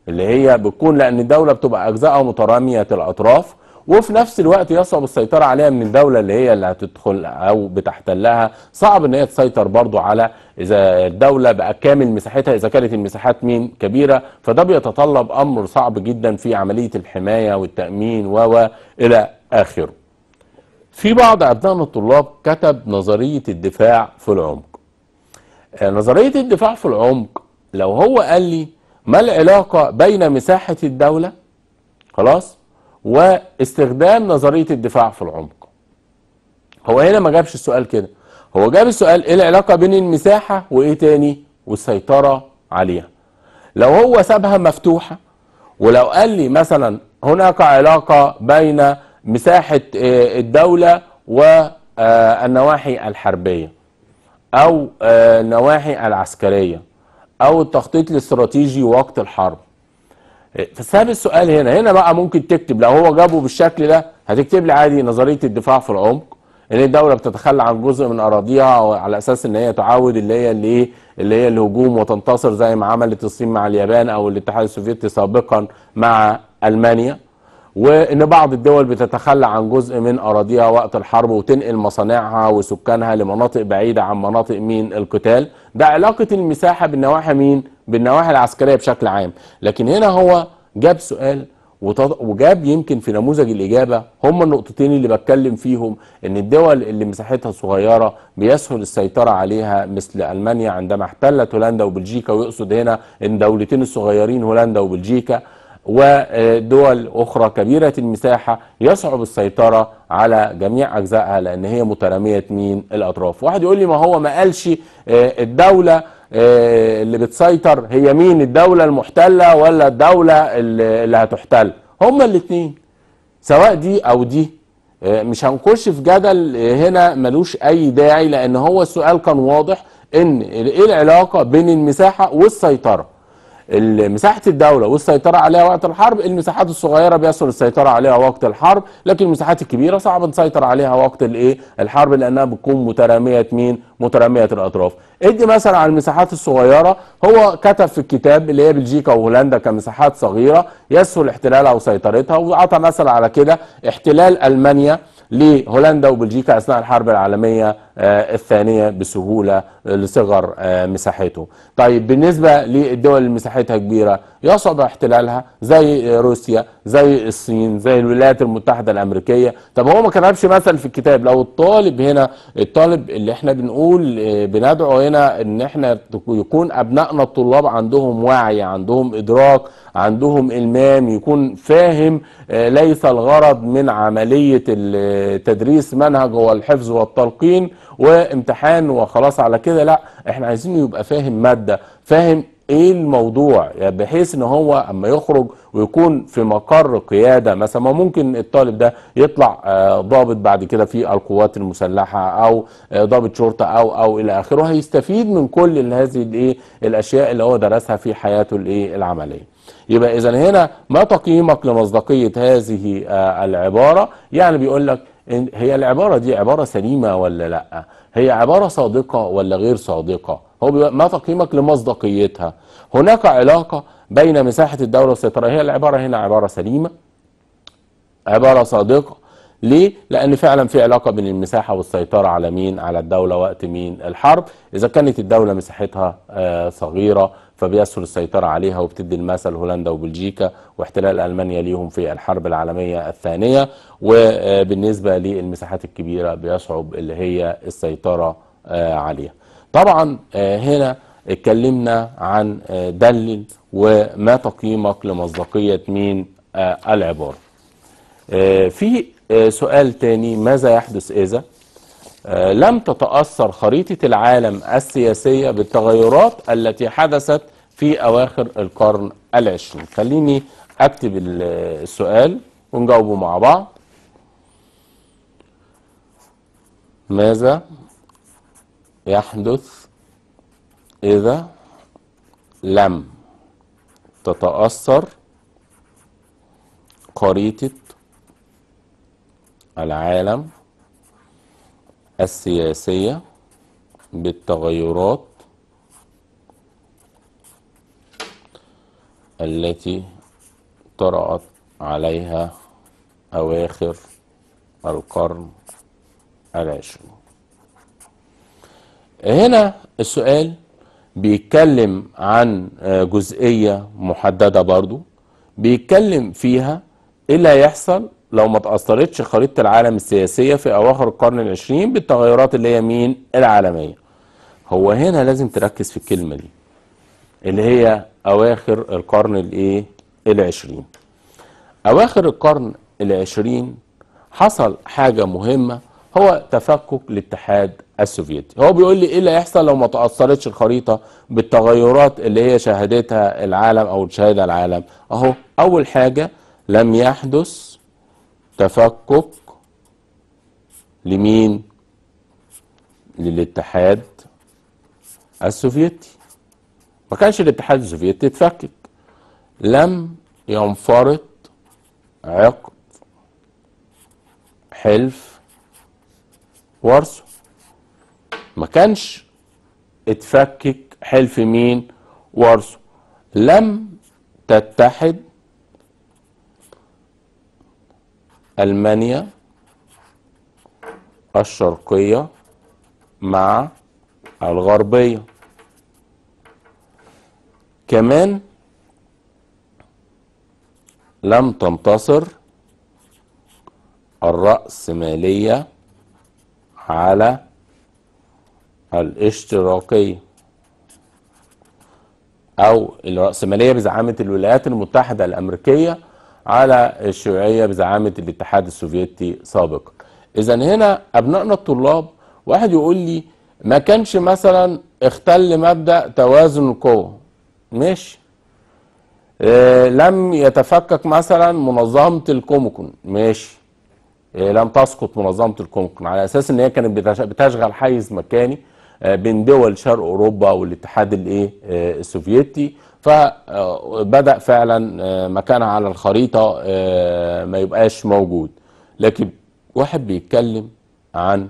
اللي هي بتكون لأن الدولة بتبقى أجزاء مترامية الأطراف وفي نفس الوقت يصعب السيطرة عليها من الدولة اللي هي اللي هتدخل أو بتحتلها صعب إن هي تسيطر برضو على إذا الدولة بقى كامل مساحتها إذا كانت المساحات مين كبيرة فده بيتطلب أمر صعب جدا في عملية الحماية والتأمين و إلى آخره في بعض أبنائنا الطلاب كتب نظرية الدفاع في العمق آه، نظرية الدفاع في العمق لو هو قال لي ما العلاقة بين مساحة الدولة خلاص واستخدام نظرية الدفاع في العمق هو هنا ما جابش السؤال كده هو جاب السؤال ايه العلاقة بين المساحة وايه تاني والسيطرة عليها لو هو سابها مفتوحة ولو قال لي مثلا هناك علاقة بين مساحة آه، الدولة والنواحي آه، الحربية او آه، النواحي العسكرية او التخطيط الاستراتيجي وقت الحرب فساب السؤال هنا هنا بقى ممكن تكتب لو هو جابه بالشكل ده هتكتب لي عادي نظريه الدفاع في العمق ان الدوله بتتخلى عن جزء من اراضيها على اساس ان هي تعاود اللي هي اللي ايه اللي هي الهجوم وتنتصر زي ما عملت الصين مع اليابان او الاتحاد السوفيتي سابقا مع المانيا وان بعض الدول بتتخلى عن جزء من اراضيها وقت الحرب وتنقل مصانعها وسكانها لمناطق بعيده عن مناطق مين القتال ده علاقه المساحه بالنواحي مين بالنواحي العسكريه بشكل عام لكن هنا هو جاب سؤال وجاب يمكن في نموذج الاجابه هما النقطتين اللي بتكلم فيهم ان الدول اللي مساحتها صغيره بيسهل السيطره عليها مثل المانيا عندما احتلت هولندا وبلجيكا ويقصد هنا ان دولتين الصغيرين هولندا وبلجيكا ودول أخرى كبيرة المساحة يصعب السيطرة على جميع أجزائها لأن هي مترامية من الأطراف واحد يقول لي ما هو ما قالش آه، الدولة آه، اللي بتسيطر هي مين الدولة المحتلة ولا الدولة اللي هتحتل هما الاتنين سواء دي او دي آه، مش هنخش في جدل آه، هنا ملوش اي داعي لان هو السؤال كان واضح ان ايه العلاقة بين المساحة والسيطرة مساحه الدوله والسيطره عليها وقت الحرب المساحات الصغيره بيسهل السيطره عليها وقت الحرب لكن المساحات الكبيره صعب نسيطر عليها وقت الايه الحرب لانها بتكون متراميه مين متراميه الاطراف ادي مثلا على المساحات الصغيره هو كتب في الكتاب اللي هي بلجيكا وهولندا كمساحات صغيره يسهل احتلالها وسيطرتها وعطى مثل على كده احتلال المانيا لهولندا وبلجيكا اثناء الحرب العالميه آه، الثانية بسهولة لصغر آه، مساحته طيب بالنسبة للدول اللي مساحتها كبيرة يصعب احتلالها زي روسيا زي الصين زي الولايات المتحدة الأمريكية طب هو ما كتبش مثل في الكتاب لو الطالب هنا الطالب اللي احنا بنقول آه، بندعو هنا ان احنا يكون أبنائنا الطلاب عندهم وعي عندهم إدراك عندهم إلمام يكون فاهم ليس الغرض من عملية تدريس منهج هو الحفظ والتلقين وامتحان وخلاص على كده لا احنا عايزينه يبقى فاهم ماده فاهم ايه الموضوع يعني بحيث ان هو اما يخرج ويكون في مقر قياده مثلا ما ممكن الطالب ده يطلع آه، ضابط بعد كده في القوات المسلحه او آه، ضابط شرطه او او الى اخره هيستفيد من كل هذه الايه الاشياء اللي هو درسها في حياته الايه العمليه. يبقى اذا هنا ما تقييمك لمصداقيه هذه آه، العباره يعني بيقول لك هي العبارة دي عبارة سليمة ولا لا هي عبارة صادقة ولا غير صادقة هو ما تقييمك لمصداقيتها هناك علاقة بين مساحة الدولة والسيطرة هي العبارة هنا عبارة سليمة عبارة صادقة ليه؟ لأن فعلا في علاقة بين المساحة والسيطرة على مين؟ على الدولة وقت مين؟ الحرب إذا كانت الدولة مساحتها آه، صغيرة فبيسهل السيطرة عليها وبتدي المثل هولندا وبلجيكا واحتلال ألمانيا ليهم في الحرب العالمية الثانية وبالنسبة للمساحات الكبيرة بيصعب اللي هي السيطرة آه، عليها طبعا آه، هنا اتكلمنا عن آه، دلل وما تقييمك لمصداقية مين العبارة في سؤال تاني ماذا يحدث إذا آه، لم تتأثر خريطة العالم السياسية بالتغيرات التي حدثت في أواخر القرن العشرين خليني أكتب السؤال ونجاوبه مع بعض ماذا يحدث إذا لم تتأثر خريطة العالم السياسية بالتغيرات التي طرأت عليها أواخر القرن العشرين هنا السؤال بيتكلم عن جزئية محددة برضو بيتكلم فيها ايه اللي هيحصل لو ما تأثرتش خريطة العالم السياسية في أواخر القرن العشرين بالتغيرات اللي هي مين العالمية هو هنا لازم تركز في الكلمة دي اللي هي أواخر القرن الإيه العشرين أواخر القرن العشرين حصل حاجة مهمة هو تفكك الاتحاد السوفيتي هو بيقول لي ايه اللي هيحصل لو ما تاثرتش الخريطه بالتغيرات اللي هي شهدتها العالم او شهدها العالم اهو اول حاجه لم يحدث تفكك لمين للاتحاد السوفيتي ما كانش الاتحاد السوفيتي اتفكك لم ينفرط عقد حلف وارسو ما كانش اتفكك حلف مين وارسو لم تتحد ألمانيا الشرقية مع الغربية كمان لم تنتصر الرأسمالية على الاشتراكية أو الرأسمالية بزعامة الولايات المتحدة الأمريكية على الشيوعية بزعامة الاتحاد السوفيتي سابقا إذا هنا أبنائنا الطلاب واحد يقول لي ما كانش مثلا اختل مبدأ توازن القوة ماشي إيه لم يتفكك مثلا منظمة الكومكون ماشي إيه لم تسقط منظمة الكومكون على أساس إن هي كانت بتشغل حيز مكاني آه، بين دول شرق أوروبا والاتحاد الإيه آه، السوفيتي فبدأ فعلا آه، مكانها على الخريطة آه، ما يبقاش موجود لكن واحد بيتكلم عن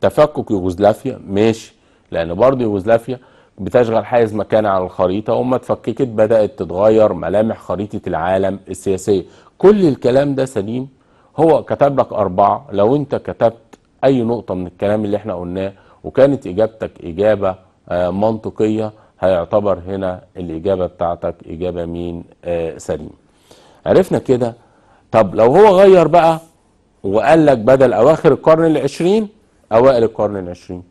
تفكك يوغوسلافيا ماشي لأن برضه يوغوسلافيا بتشغل حيز مكانها على الخريطة وما اتفككت بدأت تتغير ملامح خريطة العالم السياسية كل الكلام ده سليم هو كتب لك أربعة لو أنت كتبت أي نقطة من الكلام اللي احنا قلناه وكانت إجابتك إجابة آه، منطقية هيعتبر هنا الإجابة بتاعتك إجابة مين آه سليم عرفنا كده طب لو هو غير بقى وقال لك بدل أواخر القرن العشرين أوائل القرن العشرين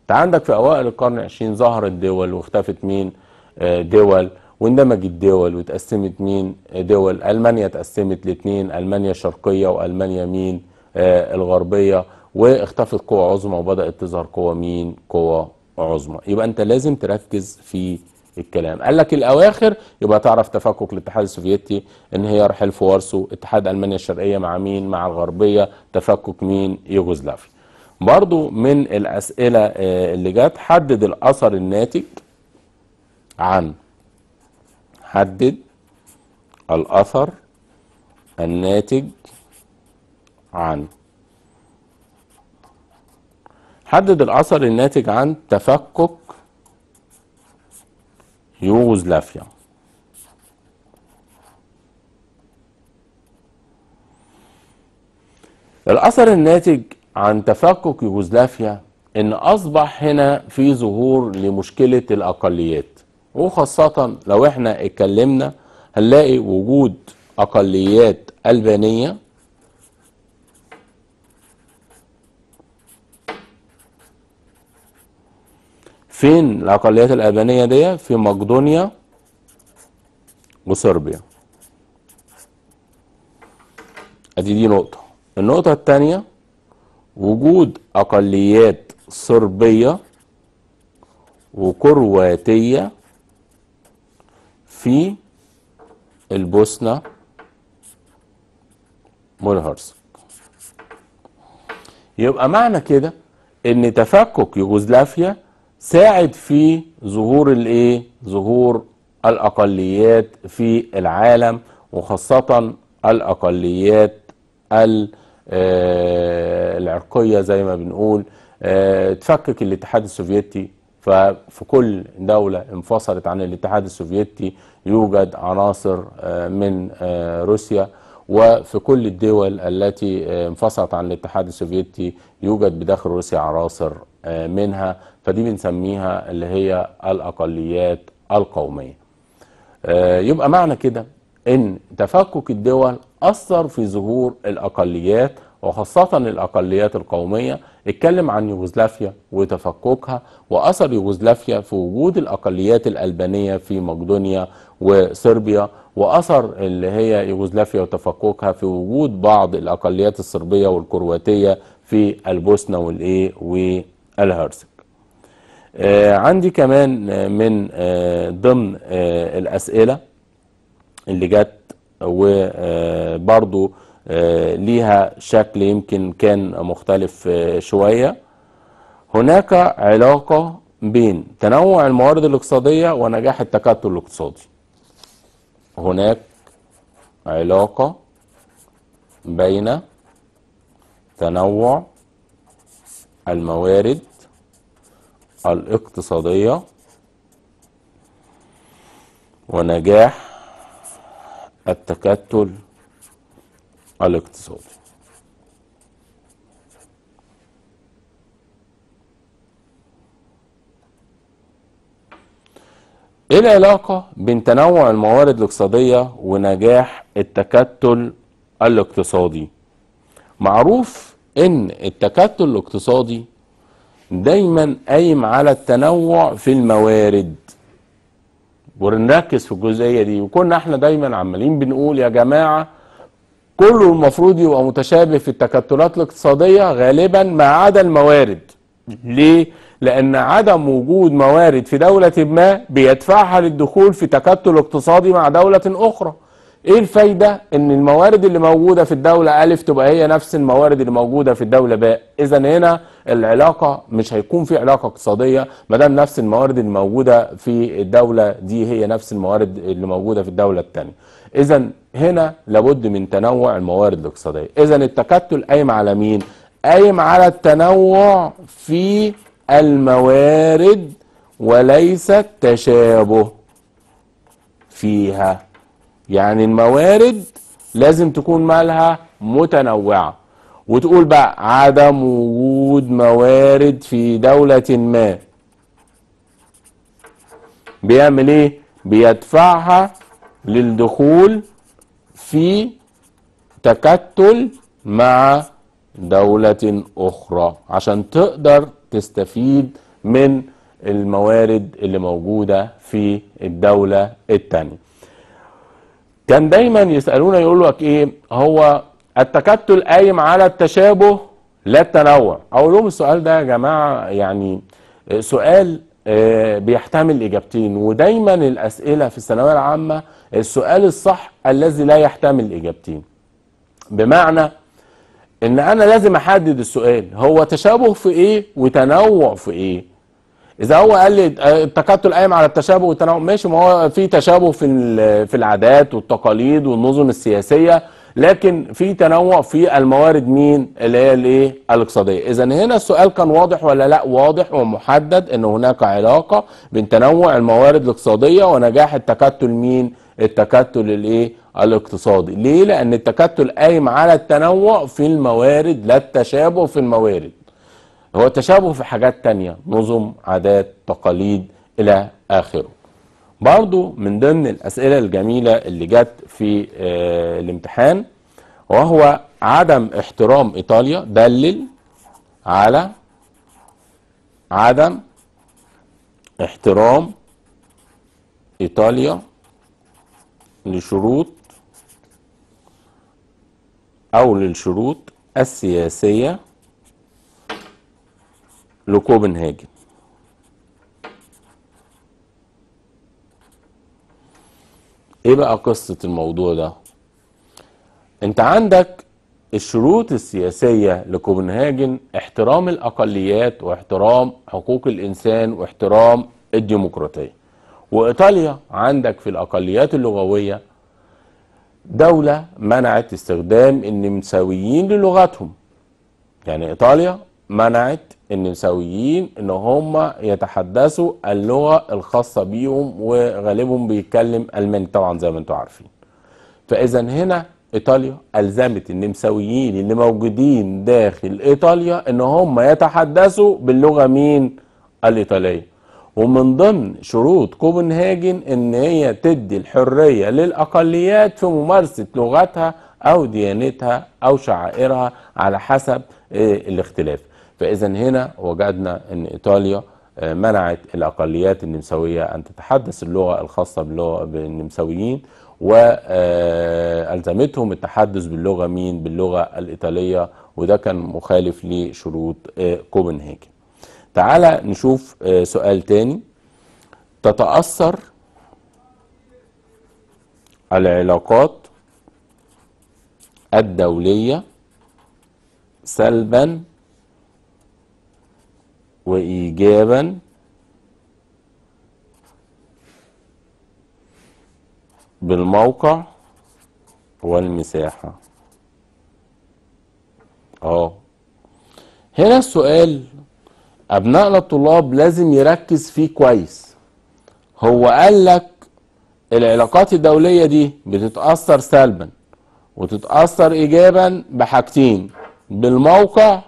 انت عندك في أوائل القرن العشرين ظهرت دول واختفت مين آه دول واندمجت دول واتقسمت مين آه، دول ألمانيا اتقسمت لاتنين ألمانيا الشرقية وألمانيا مين آه الغربية واختفت قوى عظمى وبدأت تظهر قوى مين قوى عظمى يبقى انت لازم تركز في الكلام قال لك الاواخر يبقى تعرف تفكك الاتحاد السوفيتي انهيار حلف وارسو اتحاد المانيا الشرقيه مع مين مع الغربيه تفكك مين يوغوسلافيا برضو من الاسئله آه، اللي جت حدد الاثر الناتج عن حدد الاثر الناتج عن حدد الأثر الناتج عن تفكك يوغوسلافيا الأثر الناتج عن تفكك يوغوسلافيا إن أصبح هنا في ظهور لمشكلة الأقليات وخاصة لو إحنا اتكلمنا هنلاقي وجود أقليات ألبانية فين العقليات الألبانية دي في مقدونيا وصربيا ادي دي نقطة النقطة الثانية وجود أقليات صربية وكرواتية في البوسنة والهرسك يبقى معنى كده ان تفكك يوغوسلافيا ساعد في ظهور الايه ظهور الاقليات في العالم وخاصه الاقليات آه، العرقيه زي ما بنقول آه، تفكك الاتحاد السوفيتي ففي كل دولة انفصلت عن الاتحاد السوفيتي يوجد عناصر آه، من روسيا وفي كل الدول التي انفصلت عن الاتحاد السوفيتي يوجد بداخل روسيا عناصر منها فدي بنسميها اللي هي الأقليات القومية آه، يبقى معنى كده ان تفكك الدول اثر في ظهور الاقليات وخاصة الاقليات القومية اتكلم عن يوغوسلافيا وتفككها واثر يوغوسلافيا في وجود الاقليات الالبانية في مقدونيا وصربيا واثر اللي هي يوغوسلافيا وتفككها في وجود بعض الاقليات الصربية والكرواتية في البوسنة والايه والهرسك آه، عندي كمان آه، من آه، ضمن الأسئلة اللي جت وبرضو ليها شكل يمكن كان مختلف شوية هناك علاقة بين تنوع الموارد الاقتصادية ونجاح التكتل الاقتصادي هناك علاقة بين تنوع الموارد الاقتصادية ونجاح التكتل الاقتصادي ايه العلاقة بين تنوع الموارد الاقتصادية ونجاح التكتل الاقتصادي معروف ان التكتل الاقتصادي دايما قايم على التنوع في الموارد ونركز في الجزئيه دي وكنا احنا دايما عمالين بنقول يا جماعه كله المفروض يبقى متشابه في التكتلات الاقتصاديه غالبا ما عدا الموارد ليه لان عدم وجود موارد في دوله ما بيدفعها للدخول في تكتل اقتصادي مع دوله اخرى ايه الفايده ان الموارد اللي موجوده في الدوله الف تبقى هي نفس الموارد اللي موجوده في الدوله باء اذا هنا العلاقه مش هيكون في علاقه اقتصاديه ما دام نفس الموارد الموجوده في الدوله دي هي نفس الموارد اللي موجوده في الدوله الثانيه اذا هنا لابد من تنوع الموارد الاقتصاديه اذا التكتل قايم على مين قايم على التنوع في الموارد وليس التشابه فيها يعني الموارد لازم تكون مالها متنوعة وتقول بقى عدم وجود موارد في دولة ما بيعمل ايه بيدفعها للدخول في تكتل مع دولة اخرى عشان تقدر تستفيد من الموارد اللي موجودة في الدولة التانية كان دايما يسالونا يقولوا لك ايه هو التكتل قايم على التشابه لا التنوع اقول لهم السؤال ده يا جماعه يعني سؤال آه، بيحتمل اجابتين ودايما الاسئله في الثانويه العامه السؤال الصح الذي لا يحتمل اجابتين بمعنى ان انا لازم احدد السؤال هو تشابه في ايه وتنوع في ايه اذا هو قال لي آه، التكتل قايم على التشابه والتنوع ماشي ما هو في تشابه في في العادات والتقاليد والنظم السياسيه لكن في تنوع في الموارد مين اللي هي الايه الاقتصاديه اذا هنا السؤال كان واضح ولا لا واضح ومحدد ان هناك علاقه بين تنوع الموارد الاقتصاديه ونجاح التكتل مين التكتل الايه الاقتصادي ليه لان التكتل قايم على التنوع في الموارد لا التشابه في الموارد هو تشابه في حاجات تانية نظم عادات تقاليد إلى آخره برضو من ضمن الأسئلة الجميلة اللي جت في آه، الامتحان وهو عدم احترام إيطاليا دلل على عدم احترام إيطاليا لشروط أو للشروط السياسية لكوبنهاجن ايه بقى قصة الموضوع ده انت عندك الشروط السياسية لكوبنهاجن احترام الاقليات واحترام حقوق الانسان واحترام الديمقراطية وايطاليا عندك في الاقليات اللغوية دولة منعت استخدام النمساويين للغتهم يعني ايطاليا منعت النمساويين ان هم يتحدثوا اللغه الخاصه بيهم وغالبهم بيتكلم الماني طبعا زي ما انتم عارفين فاذا هنا ايطاليا الزمت النمساويين اللي موجودين داخل ايطاليا ان هم يتحدثوا باللغه مين الايطاليه ومن ضمن شروط كوبنهاجن ان هي تدي الحريه للاقليات في ممارسه لغتها او ديانتها او شعائرها على حسب آه، الاختلاف فإذا هنا وجدنا أن إيطاليا آه، منعت الأقليات النمساوية أن تتحدث اللغة الخاصة باللغة بالنمساويين وألزمتهم آه، التحدث باللغة مين باللغة الإيطالية وده كان مخالف لشروط آه، كوبنهاجن تعالى نشوف سؤال تاني تتأثر العلاقات الدولية سلبا وإيجابا بالموقع والمساحة اه هنا السؤال أبنائنا الطلاب لازم يركز فيه كويس هو قال لك العلاقات الدولية دي بتتأثر سلبا وتتأثر إيجابا بحاجتين بالموقع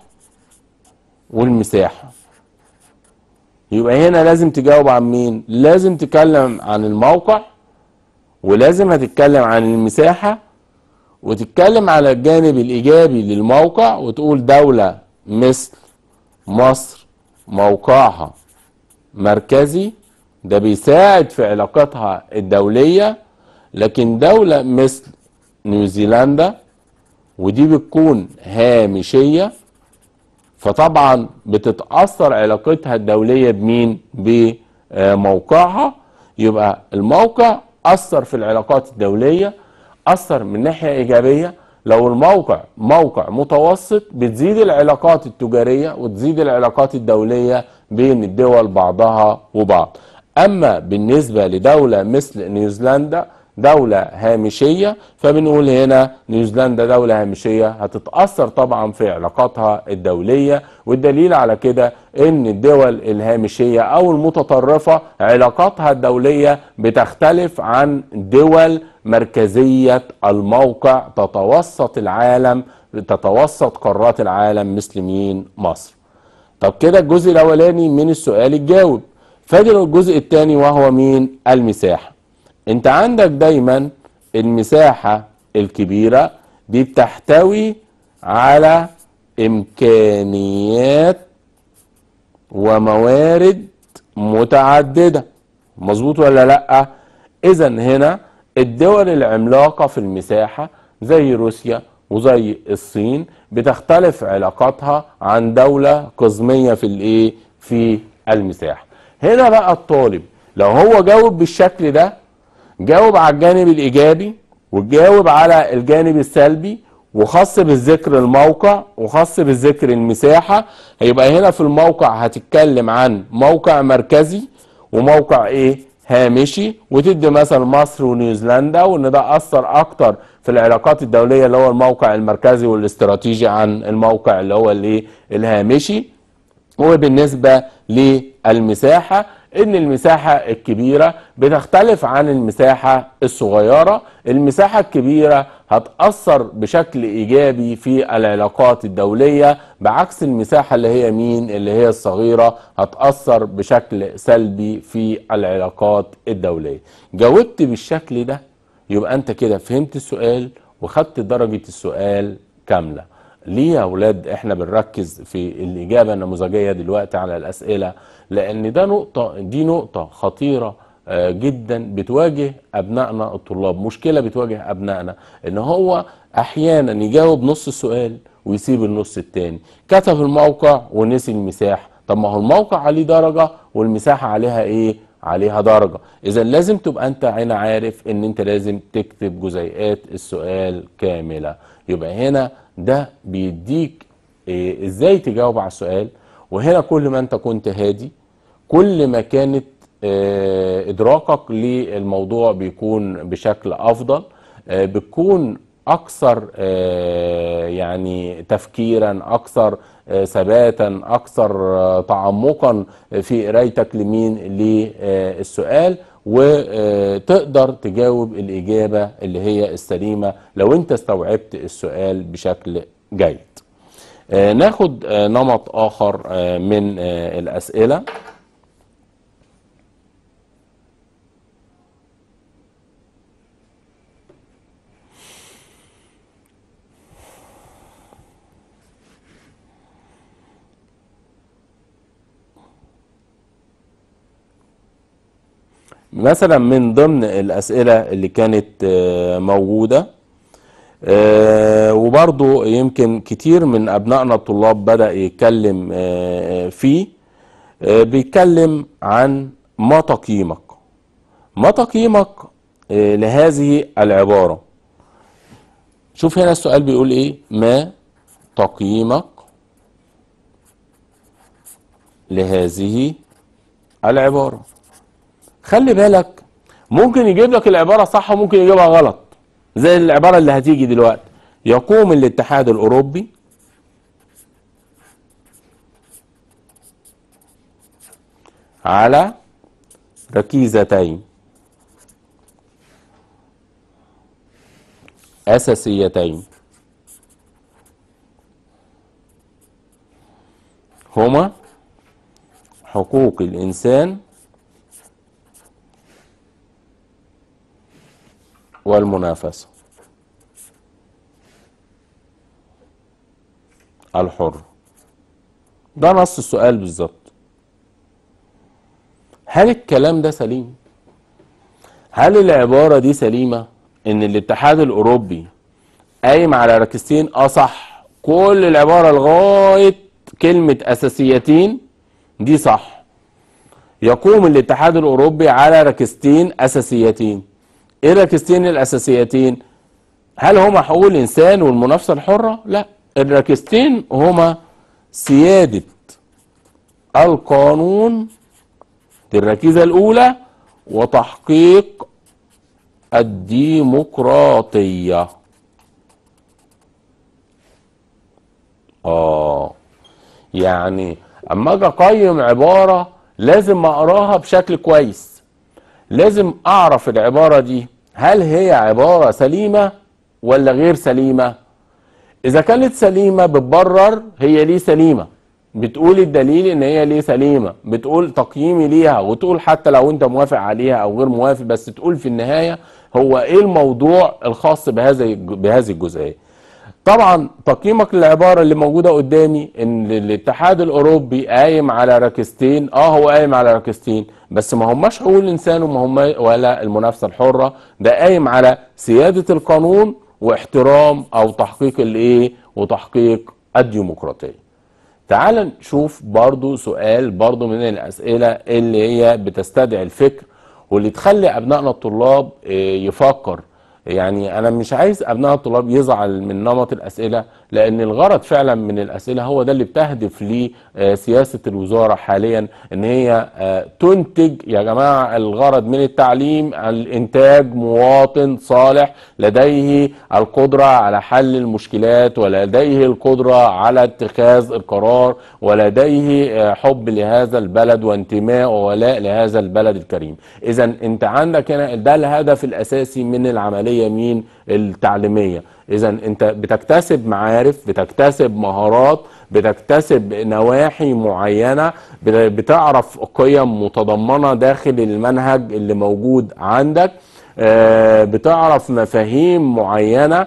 والمساحة يبقى هنا لازم تجاوب عن مين لازم تكلم عن الموقع ولازم هتتكلم عن المساحة وتتكلم على الجانب الإيجابي للموقع وتقول دولة مثل مصر موقعها مركزي ده بيساعد في علاقاتها الدولية لكن دولة مثل نيوزيلندا ودي بتكون هامشية فطبعا بتتاثر علاقتها الدوليه بمين بموقعها يبقى الموقع اثر في العلاقات الدوليه اثر من ناحيه ايجابيه لو الموقع موقع متوسط بتزيد العلاقات التجاريه وتزيد العلاقات الدوليه بين الدول بعضها وبعض اما بالنسبه لدوله مثل نيوزيلندا دولة هامشية فبنقول هنا نيوزيلندا دولة هامشية هتتأثر طبعا في علاقاتها الدولية والدليل على كده ان الدول الهامشية او المتطرفة علاقاتها الدولية بتختلف عن دول مركزية الموقع تتوسط العالم تتوسط قارات العالم مثل مين مصر طب كده الجزء الاولاني من السؤال الجاوب فاضل الجزء الثاني وهو مين المساحة انت عندك دايما المساحة الكبيرة دي بتحتوي على امكانيات وموارد متعددة مظبوط ولا لا اذا هنا الدول العملاقة في المساحة زي روسيا وزي الصين بتختلف علاقاتها عن دولة قزمية في الايه في المساحة هنا بقى الطالب لو هو جاوب بالشكل ده جاوب على الجانب الايجابي وتجاوب على الجانب السلبي وخاص بالذكر الموقع وخاص بالذكر المساحة هيبقى هنا في الموقع هتتكلم عن موقع مركزي وموقع ايه هامشي وتدي مثلا مصر ونيوزيلندا وان ده اثر اكتر في العلاقات الدولية اللي هو الموقع المركزي والاستراتيجي عن الموقع اللي هو الايه الهامشي وبالنسبة للمساحة ان المساحة الكبيرة بتختلف عن المساحة الصغيرة المساحة الكبيرة هتأثر بشكل ايجابي في العلاقات الدولية بعكس المساحة اللي هي مين اللي هي الصغيرة هتأثر بشكل سلبي في العلاقات الدولية جاوبت بالشكل ده يبقى انت كده فهمت السؤال وخدت درجة السؤال كاملة ليه يا اولاد احنا بنركز في الاجابة النموذجية دلوقتي على الاسئلة لأن ده نقطة دي نقطة خطيرة آه، جدا بتواجه أبنائنا الطلاب مشكلة بتواجه أبنائنا إن هو أحيانا يجاوب نص السؤال ويسيب النص التاني كتب الموقع ونسي المساحة طب ما هو الموقع عليه درجة والمساحة عليها إيه عليها درجة إذا لازم تبقى أنت عين عارف إن أنت لازم تكتب جزيئات السؤال كاملة يبقى هنا ده بيديك إيه إزاي تجاوب على السؤال وهنا كل ما أنت كنت هادي كل ما كانت آه، ادراكك للموضوع بيكون بشكل افضل آه، بتكون اكثر آه، يعني تفكيرا اكثر ثباتا اكثر تعمقا في قرايتك لمين للسؤال وتقدر تجاوب الاجابه اللي هي السليمه لو انت استوعبت السؤال بشكل جيد ناخد نمط اخر من الاسئله مثلا من ضمن الأسئلة اللي كانت آه، موجودة آه، وبرضو يمكن كتير من أبنائنا الطلاب بدأ يتكلم آه، فيه بيتكلم عن ما تقييمك ما تقييمك لهذه العبارة شوف هنا السؤال بيقول ايه ما تقييمك لهذه العبارة خلي بالك ممكن يجيب لك العبارة صح وممكن يجيبها غلط زي العبارة اللي هتيجي دلوقتي يقوم الاتحاد الأوروبي على ركيزتين أساسيتين هما حقوق الإنسان والمنافسة الحر ده نص السؤال بالظبط هل الكلام ده سليم هل العبارة دي سليمة ان الاتحاد الاوروبي قايم على ركستين اصح كل العبارة لغاية كلمة اساسيتين دي صح يقوم الاتحاد الاوروبي على ركستين اساسيتين ايه الركيزتين الاساسيتين هل هما حقوق الانسان والمنافسه الحره لا الركيزتين هما سياده القانون دي الركيزه الاولى وتحقيق الديمقراطيه اه يعني اما اجي اقيم عباره لازم اقراها بشكل كويس لازم اعرف العباره دي هل هي عبارة سليمة ولا غير سليمة إذا كانت سليمة بتبرر هي ليه سليمة بتقول الدليل ان هي ليه سليمة بتقول تقييمي ليها وتقول حتى لو انت موافق عليها او غير موافق بس تقول في النهاية هو ايه الموضوع الخاص بهذه الجزئية طبعا تقييمك للعباره اللي موجوده قدامي ان الاتحاد الاوروبي قايم على ركستين اه هو قايم على ركستين بس ما هماش حقوق الانسان وما هم ولا المنافسه الحره ده قايم على سياده القانون واحترام او تحقيق الايه وتحقيق الديمقراطيه تعال نشوف برضو سؤال برضو من الاسئله اللي هي بتستدعي الفكر واللي تخلي ابنائنا الطلاب آه، يفكر يعني انا مش عايز ابناء الطلاب يزعل من نمط الاسئله لأن الغرض فعلا من الأسئلة هو ده اللي بتهدف لسياسة آه، الوزارة حاليا أن هي آه، تنتج يا جماعة الغرض من التعليم الإنتاج مواطن صالح لديه القدرة على حل المشكلات ولديه القدرة على اتخاذ القرار ولديه آه، حب لهذا البلد وانتماء وولاء لهذا البلد الكريم إذا أنت عندك هنا ده الهدف الأساسي من العملية مين التعليمية اذا انت بتكتسب معارف بتكتسب مهارات بتكتسب نواحي معينه بتعرف قيم متضمنه داخل المنهج اللي موجود عندك آه، بتعرف مفاهيم معينه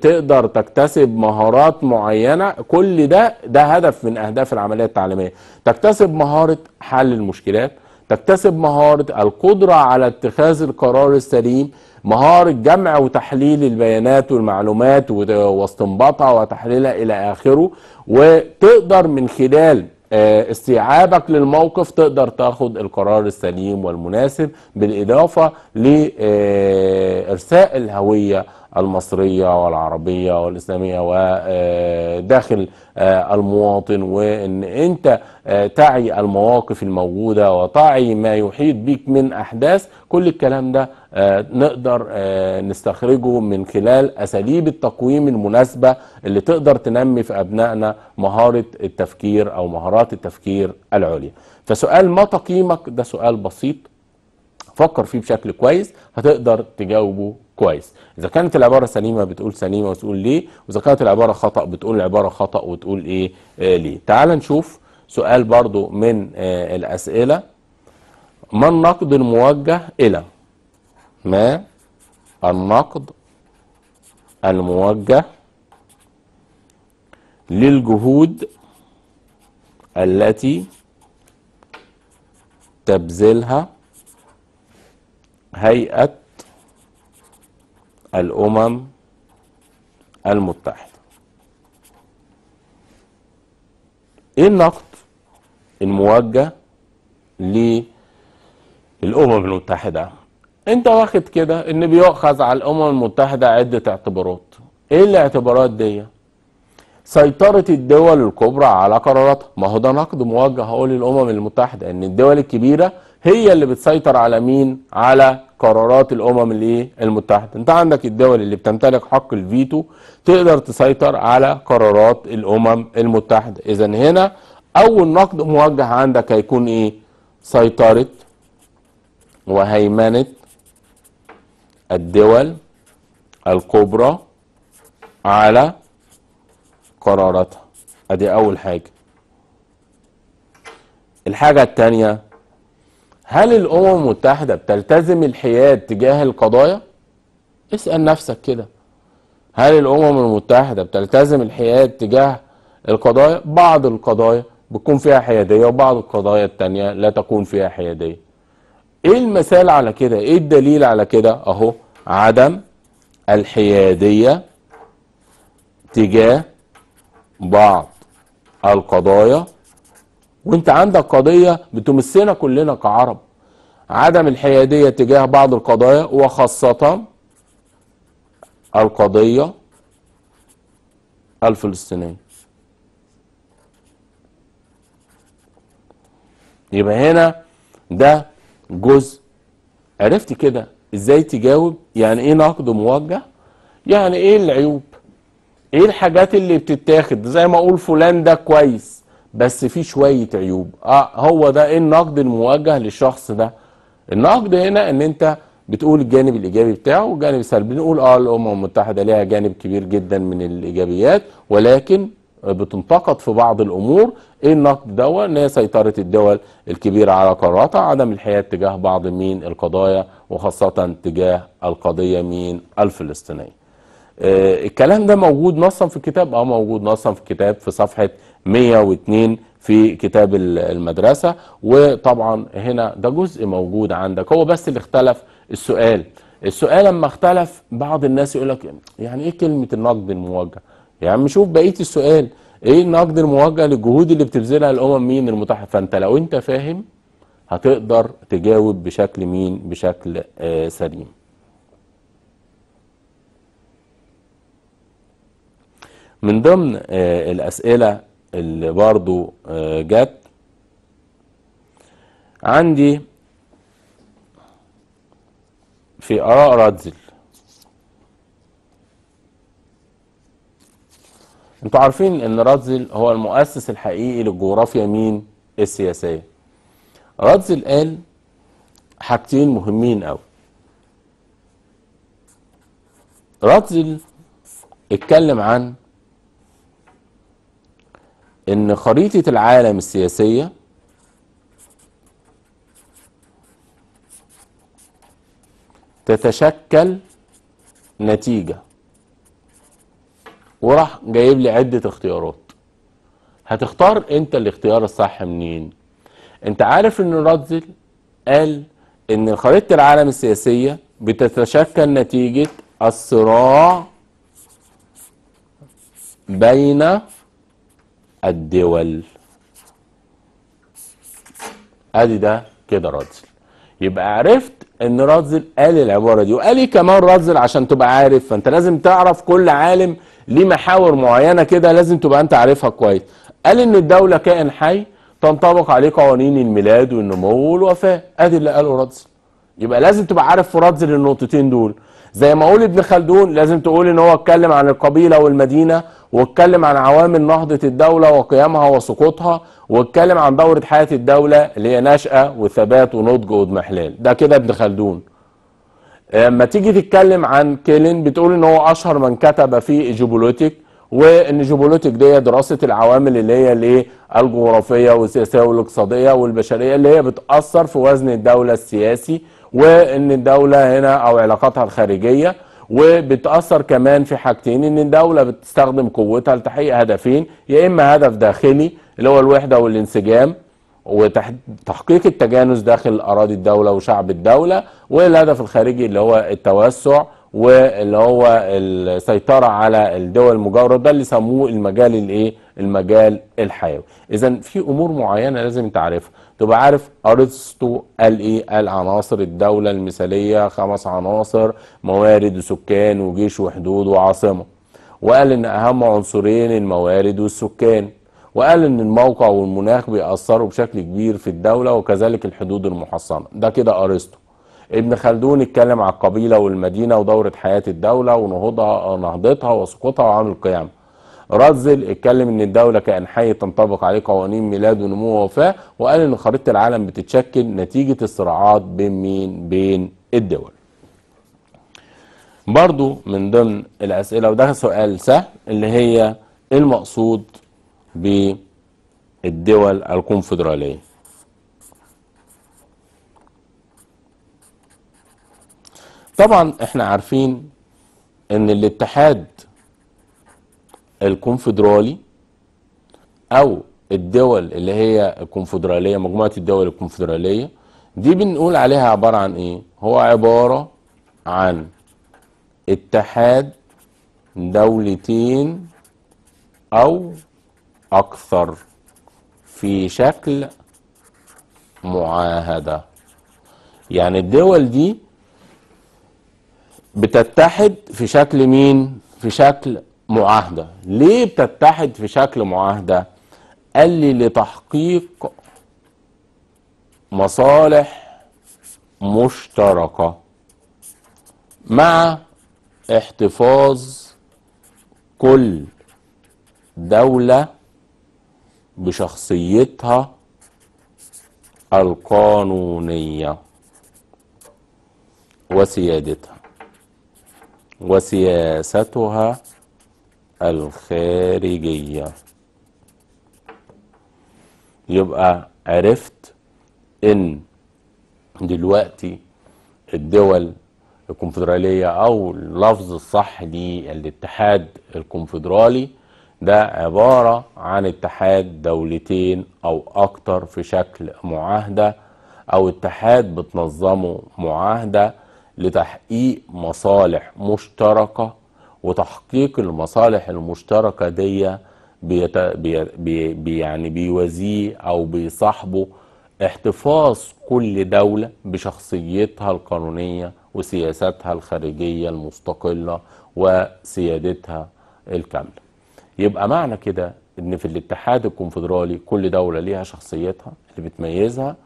تقدر تكتسب مهارات معينه كل ده ده هدف من اهداف العمليه التعليميه تكتسب مهاره حل المشكلات تكتسب مهاره القدره على اتخاذ القرار السليم مهارة جمع وتحليل البيانات والمعلومات واستنباطها وتحليلها إلى آخره وتقدر من خلال آه، استيعابك للموقف تقدر تاخد القرار السليم والمناسب بالإضافة لإرساء آه، الهوية المصرية والعربية والإسلامية وداخل آه، آه، المواطن وأن أنت آه، تعي المواقف الموجودة وتعي ما يحيط بك من أحداث كل الكلام ده نقدر نستخرجه من خلال أساليب التقويم المناسبة اللي تقدر تنمي في أبنائنا مهارة التفكير أو مهارات التفكير العليا فسؤال ما تقييمك ده سؤال بسيط فكر فيه بشكل كويس هتقدر تجاوبه كويس اذا كانت العباره سليمه بتقول سليمه وتقول ليه واذا كانت العباره خطا بتقول العباره خطا وتقول ايه إيه ليه تعال نشوف سؤال برضو من آه الاسئله ما النقد الموجه الى ما النقد الموجه للجهود التي تبذلها هيئة الأمم المتحدة ايه النقد الموجه للأمم المتحدة انت واخد كده ان بيؤخذ على الأمم المتحدة عدة اعتبارات ايه الاعتبارات دي سيطرة الدول الكبرى على قراراتها ما هو ده نقد موجه هقول للأمم المتحدة ان الدول الكبيرة هي اللي بتسيطر على مين على قرارات الامم الايه المتحده انت عندك الدول اللي بتمتلك حق الفيتو تقدر تسيطر على قرارات الامم المتحده اذا هنا اول نقد موجه عندك هيكون ايه سيطره وهيمنه الدول الكبرى على قراراتها ادي اول حاجه الحاجه الثانيه هل الامم المتحده بتلتزم الحياد تجاه القضايا اسال نفسك كده هل الامم المتحده بتلتزم الحياد تجاه القضايا بعض القضايا بتكون فيها حياديه وبعض القضايا الثانيه لا تكون فيها حياديه ايه المثال على كده ايه الدليل على كده اهو عدم الحياديه تجاه بعض القضايا وانت عندك قضية بتمسنا كلنا كعرب عدم الحيادية تجاه بعض القضايا وخاصة القضية الفلسطينية يبقى هنا ده جزء عرفت كده ازاي تجاوب يعني ايه نقد موجه يعني ايه العيوب ايه الحاجات اللي بتتاخد زي ما اقول فلان ده كويس بس في شويه عيوب اه هو ده ايه النقد الموجه للشخص ده النقد هنا ان انت بتقول الجانب الايجابي بتاعه والجانب السلبي نقول اه الامم المتحده لها جانب كبير جدا من الايجابيات ولكن بتنتقد في بعض الامور ايه النقد ده ان هي سيطره الدول الكبيره على قراراتها عدم الحياد تجاه بعض من القضايا وخاصه تجاه القضيه من الفلسطينيه آه الكلام ده موجود نصا في الكتاب اه موجود نصا في الكتاب في صفحه 102 في كتاب المدرسة وطبعا هنا ده جزء موجود عندك هو بس اللي اختلف السؤال السؤال لما اختلف بعض الناس يقول لك يعني ايه كلمة النقد الموجه يا عم يعني شوف بقية السؤال ايه النقد الموجه للجهود اللي بتبذلها الامم مين المتحدة فانت لو انت فاهم هتقدر تجاوب بشكل مين بشكل آه سليم من ضمن آه الأسئلة اللي برضو آه، جت عندي في آراء رادزل انتوا عارفين ان رادزل هو المؤسس الحقيقي للجغرافيا مين السياسية رادزل قال حاجتين مهمين قوي رادزل اتكلم عن ان خريطة العالم السياسية تتشكل نتيجة وراح جايب لي عدة اختيارات هتختار انت الاختيار الصح منين انت عارف ان رادزل قال ان خريطة العالم السياسية بتتشكل نتيجة الصراع بين الدول ادي ده كده رادزل يبقى عرفت ان رادزل قال العباره دي وقال إيه كمان رادزل عشان تبقى عارف فانت لازم تعرف كل عالم ليه محاور معينه كده لازم تبقى انت عارفها كويس قال ان الدوله كائن حي تنطبق عليه قوانين الميلاد والنمو والوفاه ادي اللي قاله رادزل يبقى لازم تبقى عارف في رادزل النقطتين دول زي ما قول ابن خلدون لازم تقول ان هو اتكلم عن القبيله والمدينه واتكلم عن عوامل نهضه الدوله وقيامها وسقوطها واتكلم عن دوره حياه الدوله اللي هي نشاه وثبات ونضج واضمحلال ده كده ابن خلدون لما تيجي تتكلم عن كيلين بتقول ان هو اشهر من كتب في جيوبوليتيك وان جيوبوليتيك دي دراسه العوامل اللي هي الايه الجغرافيه والسياسيه والاقتصاديه والبشريه اللي هي بتاثر في وزن الدوله السياسي وان الدوله هنا او علاقاتها الخارجيه وبتاثر كمان في حاجتين ان الدوله بتستخدم قوتها لتحقيق هدفين يا اما هدف داخلي اللي هو الوحده والانسجام وتحقيق التجانس داخل اراضي الدوله وشعب الدوله والهدف الخارجي اللي هو التوسع واللي هو السيطره على الدول المجاوره ده اللي سموه المجال الايه المجال الحيوي اذا في امور معينه لازم تعرفها تبقى عارف ارسطو قال ايه قال عناصر الدوله المثاليه خمس عناصر موارد وسكان وجيش وحدود وعاصمه وقال ان اهم عنصرين الموارد والسكان وقال ان الموقع والمناخ بيأثروا بشكل كبير في الدولة وكذلك الحدود المحصنة ده كده ارسطو ابن خلدون اتكلم على القبيلة والمدينة ودورة حياة الدولة ونهضها نهضتها وسقوطها وعامل القيامة رزل اتكلم ان الدوله كان حي تنطبق عليه قوانين ميلاد ونمو ووفاه وقال ان خريطه العالم بتتشكل نتيجه الصراعات بين مين بين الدول برضو من ضمن الاسئله وده سؤال سهل اللي هي إيه المقصود بالدول الكونفدراليه طبعا احنا عارفين ان الاتحاد الكونفدرالي او الدول اللي هي الكونفدراليه مجموعه الدول الكونفدراليه دي بنقول عليها عباره عن ايه هو عباره عن اتحاد دولتين او اكثر في شكل معاهده يعني الدول دي بتتحد في شكل مين في شكل معاهدة ليه بتتحد في شكل معاهدة قال لي لتحقيق مصالح مشتركة مع احتفاظ كل دولة بشخصيتها القانونية وسيادتها وسياستها الخارجية يبقى عرفت ان دلوقتي الدول الكونفدرالية او اللفظ الصح للاتحاد الكونفدرالي ده عبارة عن اتحاد دولتين او اكتر في شكل معاهدة او اتحاد بتنظمه معاهدة لتحقيق مصالح مشتركة وتحقيق المصالح المشتركة دي بيت... بي... بي... بي يعني بيوازيه أو بيصاحبه احتفاظ كل دولة بشخصيتها القانونية وسياساتها الخارجية المستقلة وسيادتها الكاملة يبقى معنى كده ان في الاتحاد الكونفدرالي كل دولة ليها شخصيتها اللي بتميزها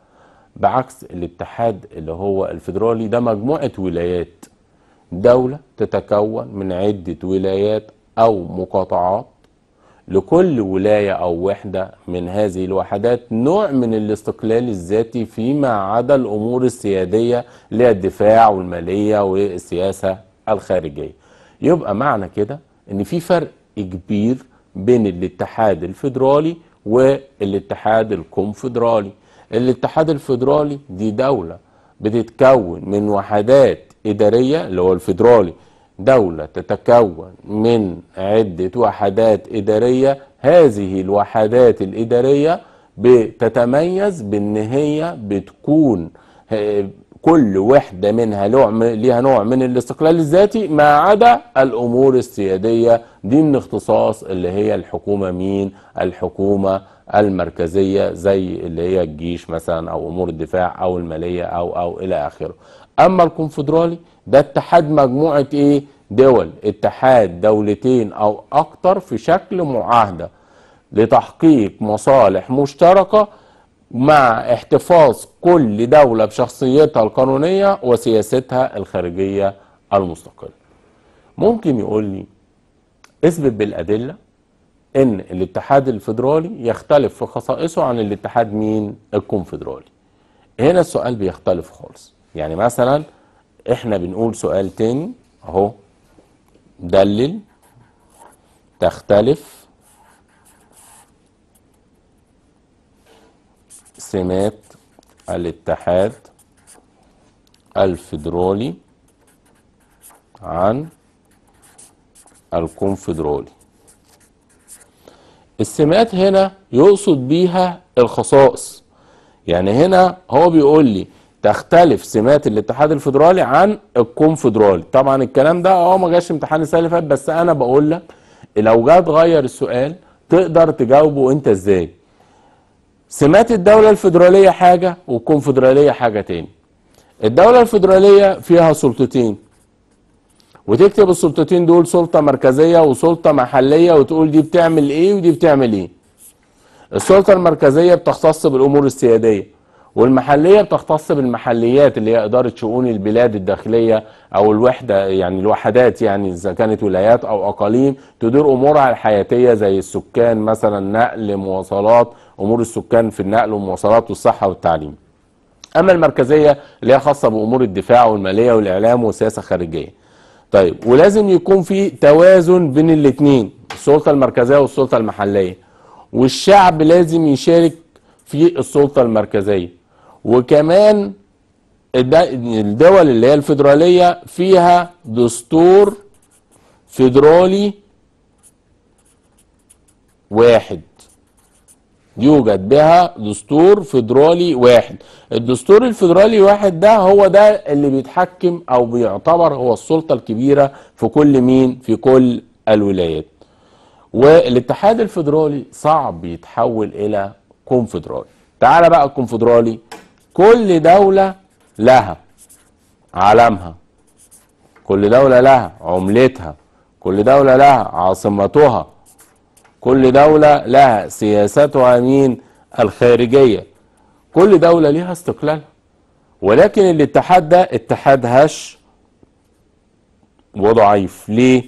بعكس الاتحاد اللي هو الفدرالي ده مجموعة ولايات دولة تتكون من عدة ولايات أو مقاطعات لكل ولاية أو وحدة من هذه الوحدات نوع من الاستقلال الذاتي فيما عدا الأمور السيادية للدفاع والمالية والسياسة الخارجية يبقى معنى كده ان في فرق كبير بين الاتحاد الفيدرالي والاتحاد الكونفدرالي الاتحاد الفيدرالي دي دولة بتتكون من وحدات إدارية اللي هو الفيدرالي دولة تتكون من عدة وحدات إدارية هذه الوحدات الإدارية بتتميز بأن هي بتكون آه، كل وحدة منها ليها نوع من الاستقلال الذاتي ما عدا الأمور السيادية دي من اختصاص اللي هي الحكومة مين الحكومة المركزية زي اللي هي الجيش مثلا أو أمور الدفاع أو المالية أو أو إلى آخره اما الكونفدرالي ده اتحاد مجموعه ايه دول اتحاد دولتين او اكتر في شكل معاهده لتحقيق مصالح مشتركه مع احتفاظ كل دوله بشخصيتها القانونيه وسياستها الخارجيه المستقله ممكن يقول لي اثبت بالادله ان الاتحاد الفيدرالي يختلف في خصائصه عن الاتحاد مين الكونفدرالي هنا السؤال بيختلف خالص يعني مثلا احنا بنقول سؤال تاني اهو دلل تختلف سمات الاتحاد الفيدرالي عن الكونفدرالي السمات هنا يقصد بيها الخصائص يعني هنا هو بيقول لي تختلف سمات الاتحاد الفدرالي عن الكونفدرالي طبعا الكلام ده اه ما جاش امتحان السنه اللي فاتت بس انا بقول لك لو جه تغير السؤال تقدر تجاوبه انت ازاي سمات الدوله الفدراليه حاجه والكونفدراليه حاجه تاني الدوله الفدراليه فيها سلطتين وتكتب السلطتين دول سلطه مركزيه وسلطه محليه وتقول دي بتعمل ايه ودي بتعمل ايه السلطه المركزيه بتختص بالامور السياديه والمحلية بتختص بالمحليات اللي هي إدارة شؤون البلاد الداخلية أو الوحدة يعني الوحدات يعني إذا كانت ولايات أو أقاليم تدير أمورها الحياتية زي السكان مثلا نقل مواصلات أمور السكان في النقل والمواصلات والصحة والتعليم أما المركزية اللي هي خاصة بأمور الدفاع والمالية والإعلام والسياسة الخارجية طيب ولازم يكون في توازن بين الاثنين السلطة المركزية والسلطة المحلية والشعب لازم يشارك في السلطة المركزية وكمان الدول اللي هي الفيدرالية فيها دستور فيدرالي واحد يوجد بها دستور فيدرالي واحد الدستور الفيدرالي واحد ده هو ده اللي بيتحكم او بيعتبر هو السلطة الكبيرة في كل مين في كل الولايات والاتحاد الفيدرالي صعب يتحول الى كونفدرالي تعال بقى الكونفدرالي كل دولة لها عالمها كل دولة لها عملتها كل دولة لها عاصمتها كل دولة لها سياستها مين الخارجية كل دولة لها استقلالها ولكن الاتحاد ده اتحاد هش وضعيف ليه؟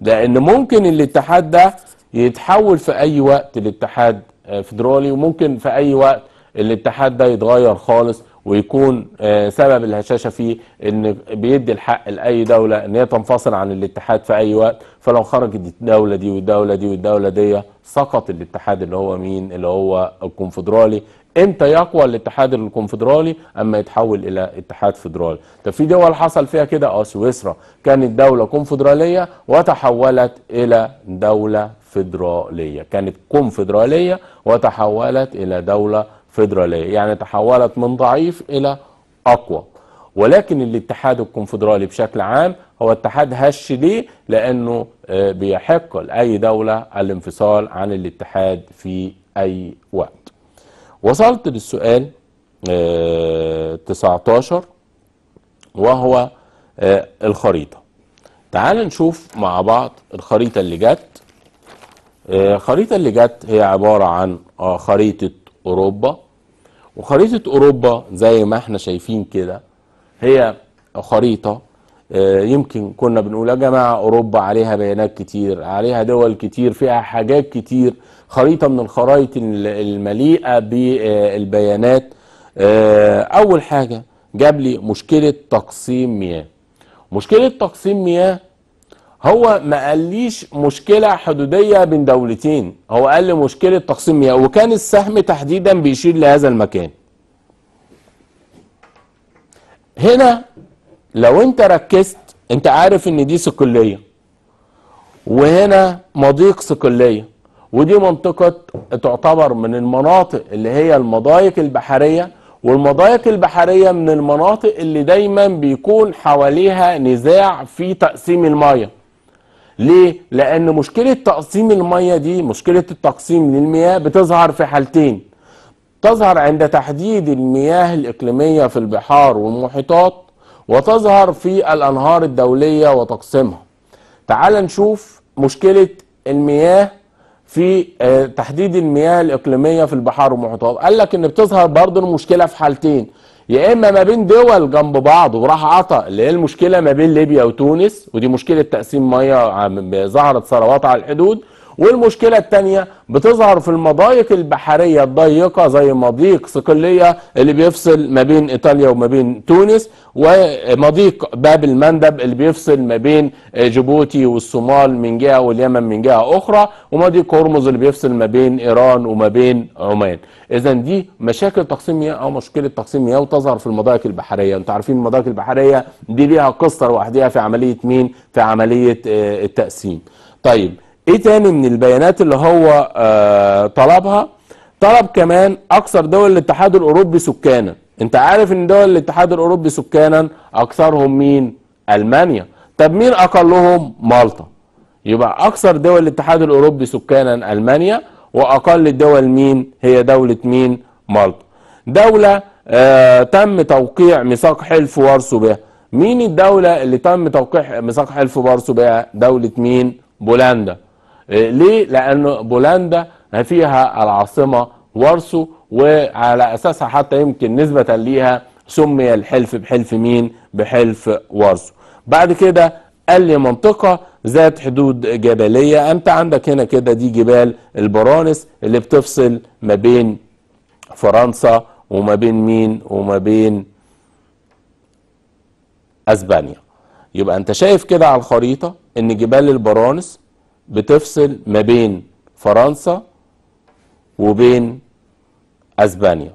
لأن ممكن الاتحاد ده يتحول في أي وقت لاتحاد فيدرالي وممكن في أي وقت الاتحاد ده يتغير خالص ويكون آه، سبب الهشاشه فيه ان بيدي الحق لاي دوله ان هي تنفصل عن الاتحاد في اي وقت فلو خرجت الدوله دي والدوله دي والدوله دي سقط الاتحاد اللي هو مين اللي هو الكونفدرالي امتى يقوى الاتحاد الكونفدرالي اما يتحول الى اتحاد فدرالي طب في دول حصل فيها كده اه سويسرا كانت دوله كونفدراليه وتحولت الى دوله فدراليه كانت كونفدراليه وتحولت الى دوله فيدرالية يعني تحولت من ضعيف إلى أقوى ولكن الاتحاد الكونفدرالي بشكل عام هو اتحاد هش ليه لأنه آه، بيحق لأي دولة الانفصال عن الاتحاد في أي وقت وصلت للسؤال 19 آه، وهو آه، الخريطة تعال نشوف مع بعض الخريطة اللي جت الخريطة اللي جت هي عبارة عن خريطة اوروبا وخريطه اوروبا زي ما احنا شايفين كده هي خريطه آه، يمكن كنا بنقول يا جماعه اوروبا عليها بيانات كتير عليها دول كتير فيها حاجات كتير خريطه من الخرائط المليئه بالبيانات آه، اول حاجه جاب لي مشكله تقسيم مياه مشكله تقسيم مياه هو ما قاليش مشكلة حدودية بين دولتين هو قال لي مشكلة تقسيم مياه وكان السهم تحديدا بيشير لهذا المكان هنا لو انت ركزت انت عارف ان دي صقلية وهنا مضيق صقلية ودي منطقة تعتبر من المناطق اللي هي المضايق البحرية والمضايق البحرية من المناطق اللي دايما بيكون حواليها نزاع في تقسيم المياه ليه؟ لأن مشكلة تقسيم المية دي مشكلة التقسيم للمياه بتظهر في حالتين تظهر عند تحديد المياه الإقليمية في البحار والمحيطات وتظهر في الأنهار الدولية وتقسيمها تعال نشوف مشكلة المياه في آه، تحديد المياه الإقليمية في البحار والمحيطات قال لك إن بتظهر برضو المشكلة في حالتين يا اما ما بين دول جنب بعض وراح عطى اللي هي المشكله ما بين ليبيا وتونس ودي مشكله تقسيم ميه ظهرت ثروات على الحدود والمشكلة التانية بتظهر في المضايق البحرية الضيقة زي مضيق صقلية اللي بيفصل ما بين إيطاليا وما بين تونس ومضيق باب المندب اللي بيفصل ما بين جيبوتي والصومال من جهة واليمن من جهة أخرى ومضيق هرمز اللي بيفصل ما بين إيران وما بين عمان إذا دي مشاكل تقسيم مياه أو مشكلة تقسيم مياه وتظهر في المضايق البحرية أنتوا عارفين المضايق البحرية دي ليها قصة لوحدها في عملية مين في عملية آه، التقسيم طيب ايه تاني من البيانات اللي هو آه، طلبها طلب كمان اكثر دول الاتحاد الاوروبي سكانا انت عارف ان دول الاتحاد الاوروبي سكانا اكثرهم مين المانيا طب مين اقلهم مالطا يبقى اكثر دول الاتحاد الاوروبي سكانا المانيا واقل الدول مين هي دوله مين مالطا دوله آه تم توقيع ميثاق حلف وارسو بها مين الدوله اللي تم توقيع ميثاق حلف وارسو بها دوله مين بولندا إيه، ليه لان بولندا فيها العاصمه وارسو وعلى اساسها حتى يمكن نسبه ليها سمي الحلف بحلف مين بحلف وارسو بعد كده قال لي منطقه ذات حدود جبليه انت عندك هنا كده دي جبال البرانس اللي بتفصل ما بين فرنسا وما بين مين وما بين اسبانيا يبقى انت شايف كده على الخريطه ان جبال البرانس بتفصل ما بين فرنسا وبين اسبانيا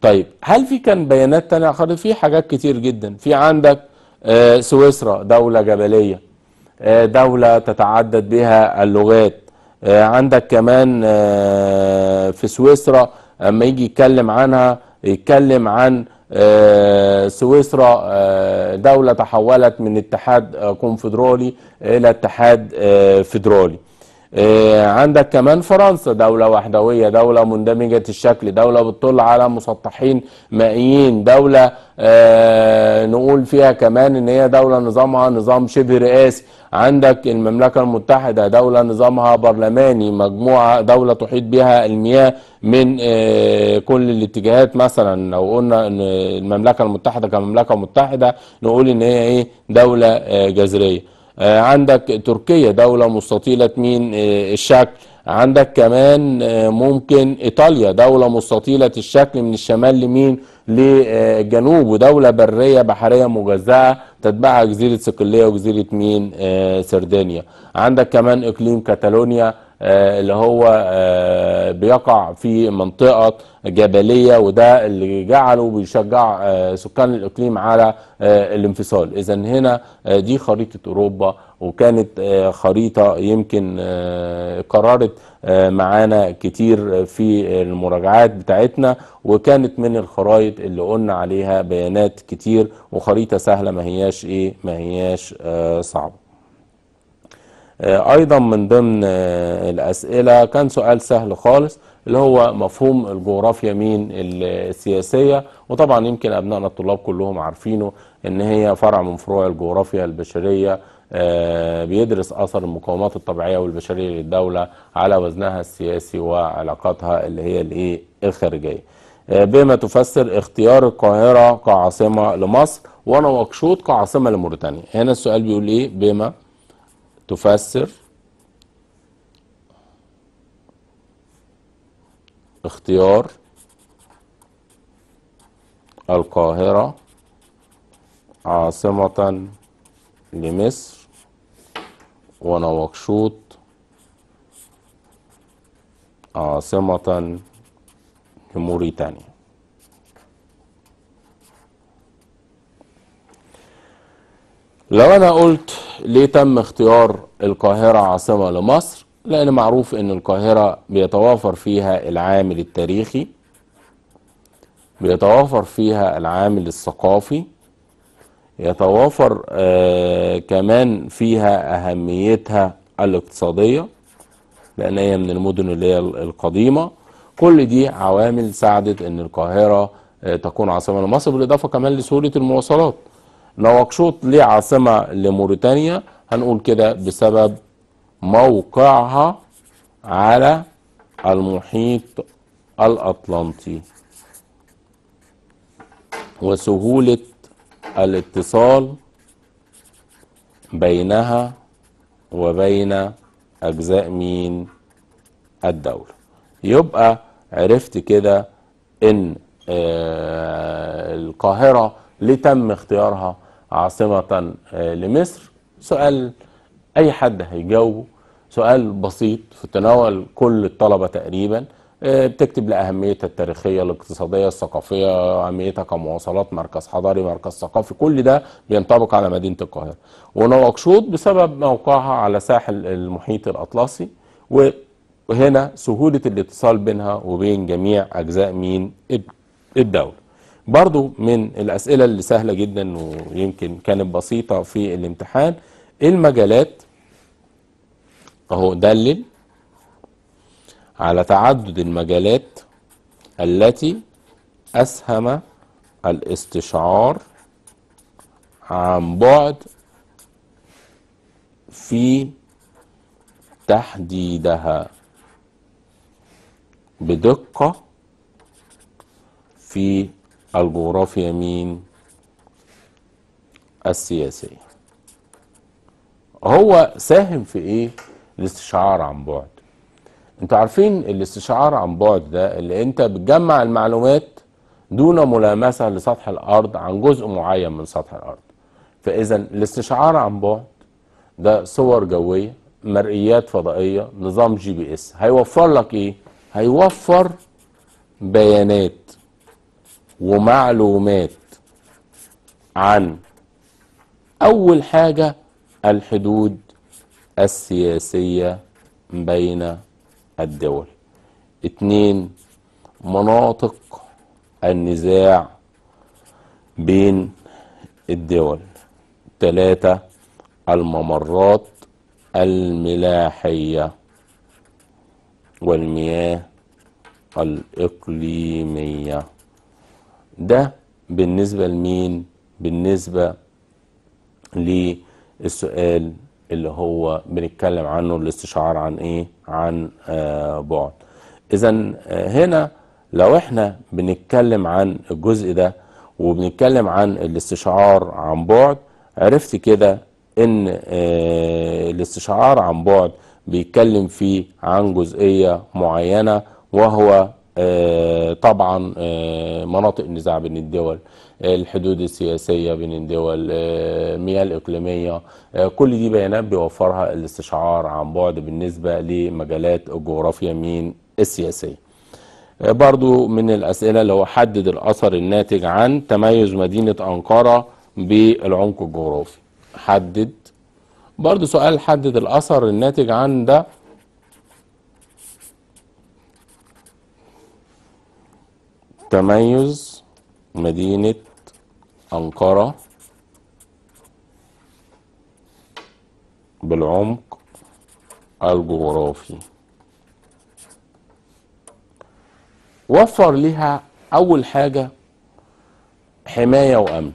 طيب هل في كان بيانات تانية خالص في حاجات كتير جدا في عندك آه، سويسرا دولة جبلية آه، دولة تتعدد بها اللغات آه، عندك كمان في سويسرا اما يجي يتكلم عنها يتكلم عن آه، سويسرا آه، دولة تحولت من اتحاد آه، كونفدرالي إلى اتحاد فيدرالي آه، عندك كمان فرنسا دولة وحدوية دولة مندمجة الشكل دولة بتطل على مسطحين مائيين دولة آه، نقول فيها كمان ان هي دولة نظامها نظام شبه رئاسي عندك المملكة المتحدة دولة نظامها برلماني مجموعة دولة تحيط بها المياه من آه، كل الاتجاهات مثلا لو قلنا ان المملكة المتحدة كمملكة متحدة نقول ان هي ايه دولة جذرية آه، عندك تركيا دولة مستطيلة مين آه، الشكل عندك كمان آه، ممكن ايطاليا دولة مستطيلة الشكل من الشمال لمين للجنوب ودولة برية بحرية مجزأة تتبعها جزيرة صقلية وجزيرة مين سردينيا عندك كمان اقليم كاتالونيا آه، اللي هو آه، بيقع في منطقة جبلية وده اللي جعله بيشجع آه، سكان الإقليم على الانفصال إذا هنا دي خريطة أوروبا وكانت خريطة يمكن قررت معانا كتير في المراجعات بتاعتنا وكانت من الخرائط اللي قلنا عليها بيانات كتير وخريطة سهلة ما هياش إيه ما هياش صعبة آه، ايضا من ضمن آه، الاسئله كان سؤال سهل خالص اللي هو مفهوم الجغرافيا مين السياسيه وطبعا يمكن ابنائنا الطلاب كلهم عارفينه ان هي فرع من فروع الجغرافيا البشريه آه، بيدرس اثر المقاومات الطبيعيه والبشريه للدوله على وزنها السياسي وعلاقاتها اللي هي الايه الخارجيه بما تفسر اختيار القاهره كعاصمه لمصر ونواكشوط كعاصمه لموريتانيا هنا السؤال بيقول ايه بما تفسر اختيار القاهرة عاصمة لمصر ونواكشوط عاصمة لموريتانيا لو انا قلت ليه تم اختيار القاهرة عاصمة لمصر لان معروف ان القاهرة بيتوافر فيها العامل التاريخي بيتوافر فيها العامل الثقافي يتوافر آه كمان فيها اهميتها الاقتصادية لان هي من المدن اللي هي القديمة كل دي عوامل ساعدت ان القاهرة آه تكون عاصمة لمصر بالاضافة كمان لسهولة المواصلات نواكشوط ليه عاصمة لموريتانيا هنقول كده بسبب موقعها على المحيط الأطلنطي وسهولة الاتصال بينها وبين أجزاء مين الدولة يبقى عرفت كده إن آه، القاهرة ليه تم اختيارها عاصمة آه، لمصر سؤال أي حد هيجاوبه سؤال بسيط في تناول كل الطلبة تقريبا آه، بتكتب لأهميتها التاريخية الاقتصادية الثقافية أهميتها كمواصلات مركز حضاري مركز ثقافي كل ده بينطبق على مدينة القاهرة ونواكشوط بسبب موقعها على ساحل المحيط الأطلسي وهنا سهولة الاتصال بينها وبين جميع أجزاء مين الدولة برضو من الأسئلة اللي سهلة جدا ويمكن كانت بسيطة في الامتحان المجالات أهو دلل على تعدد المجالات التي أسهم الاستشعار عن بعد في تحديدها بدقة في الجغرافيا مين السياسية هو ساهم في ايه الاستشعار عن بعد انتوا عارفين الاستشعار عن بعد ده اللي انت بتجمع المعلومات دون ملامسة لسطح الارض عن جزء معين من سطح الارض فاذا الاستشعار عن بعد ده صور جوية مرئيات فضائية نظام جي بي اس هيوفر لك ايه هيوفر بيانات ومعلومات عن أول حاجة الحدود السياسية بين الدول اتنين مناطق النزاع بين الدول تلاتة الممرات الملاحية والمياه الإقليمية ده بالنسبة لمين بالنسبة للسؤال اللي هو بنتكلم عنه الاستشعار عن ايه عن آه بعد اذا آه، هنا لو احنا بنتكلم عن الجزء ده وبنتكلم عن الاستشعار عن بعد عرفت كده ان آه الاستشعار عن بعد بيتكلم فيه عن جزئية معينة وهو آه، طبعا آه، مناطق النزاع بين الدول آه، الحدود السياسية بين الدول المياه الإقليمية كل دي بيانات بيوفرها الاستشعار عن بعد بالنسبة لمجالات الجغرافيا من السياسية برضو من الأسئلة اللي هو حدد الأثر الناتج عن تميز مدينة أنقرة بالعمق الجغرافي حدد برضو سؤال حدد الأثر الناتج عن ده تميز مدينة أنقرة بالعمق الجغرافي وفر لها أول حاجة حماية وأمن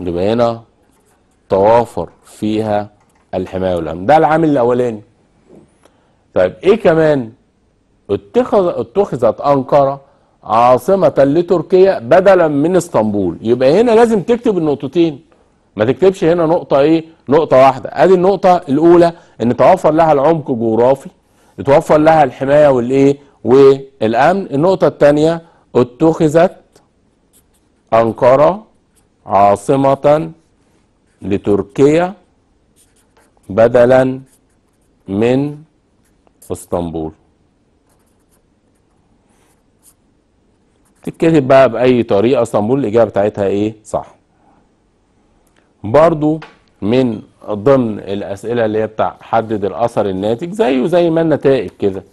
يبقى هنا توافر فيها الحماية والأمن ده العامل الأولاني طيب إيه كمان اتخذ اتخذت أنقرة عاصمة لتركيا بدلا من اسطنبول يبقى هنا لازم تكتب النقطتين ما تكتبش هنا نقطة ايه نقطة واحدة ادي النقطة الاولى ان توفر لها العمق الجغرافي توفر لها الحماية والايه والامن النقطة الثانية اتخذت أنقرة عاصمة لتركيا بدلا من اسطنبول تتكتب بقى باي طريقه اسطنبول الاجابه بتاعتها ايه صح برضو من ضمن الاسئله اللي هي بتاع حدد الاثر الناتج زيه زي ما النتائج كده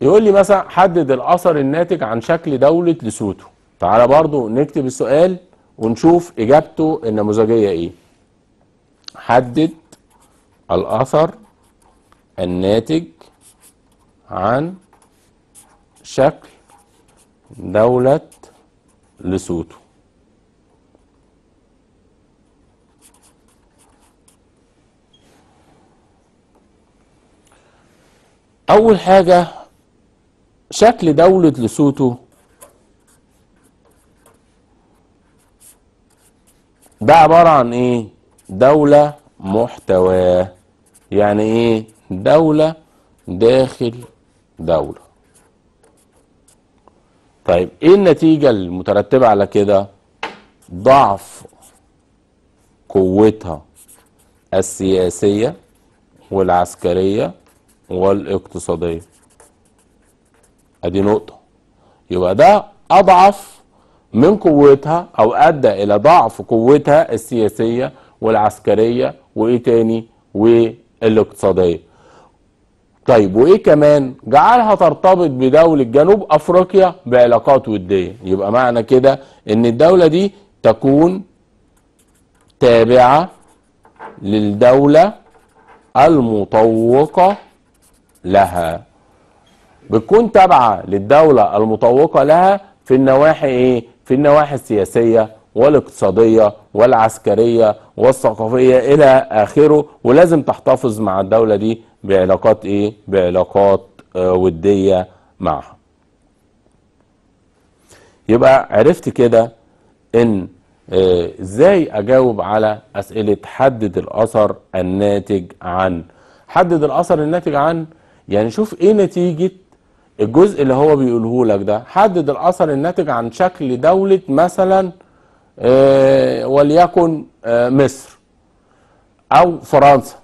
يقول لي مثلا حدد الاثر الناتج عن شكل دوله لسوتو تعالى برضو نكتب السؤال ونشوف اجابته النموذجيه ايه حدد الاثر الناتج عن شكل دولة لسوتو أول حاجة شكل دولة لسوتو ده عبارة عن إيه؟ دولة محتواه يعني إيه؟ دولة داخل دولة طيب ايه النتيجة المترتبة على كده ضعف قوتها السياسية والعسكرية والاقتصادية ادي نقطة يبقى ده اضعف من قوتها او ادى الى ضعف قوتها السياسية والعسكرية وايه تاني والاقتصادية طيب وايه كمان جعلها ترتبط بدولة جنوب افريقيا بعلاقات ودية يبقى معنى كده ان الدولة دي تكون تابعة للدولة المطوقة لها بتكون تابعة للدولة المطوقة لها في النواحي ايه في النواحي السياسية والاقتصادية والعسكرية والثقافية الى اخره ولازم تحتفظ مع الدولة دي بعلاقات ايه بعلاقات آه، ودية معها يبقى عرفت كده ان آه، ازاي اجاوب على اسئلة حدد الاثر الناتج عن حدد الاثر الناتج عن يعني شوف ايه نتيجة الجزء اللي هو بيقوله لك ده حدد الاثر الناتج عن شكل دولة مثلا آه، وليكن مصر او فرنسا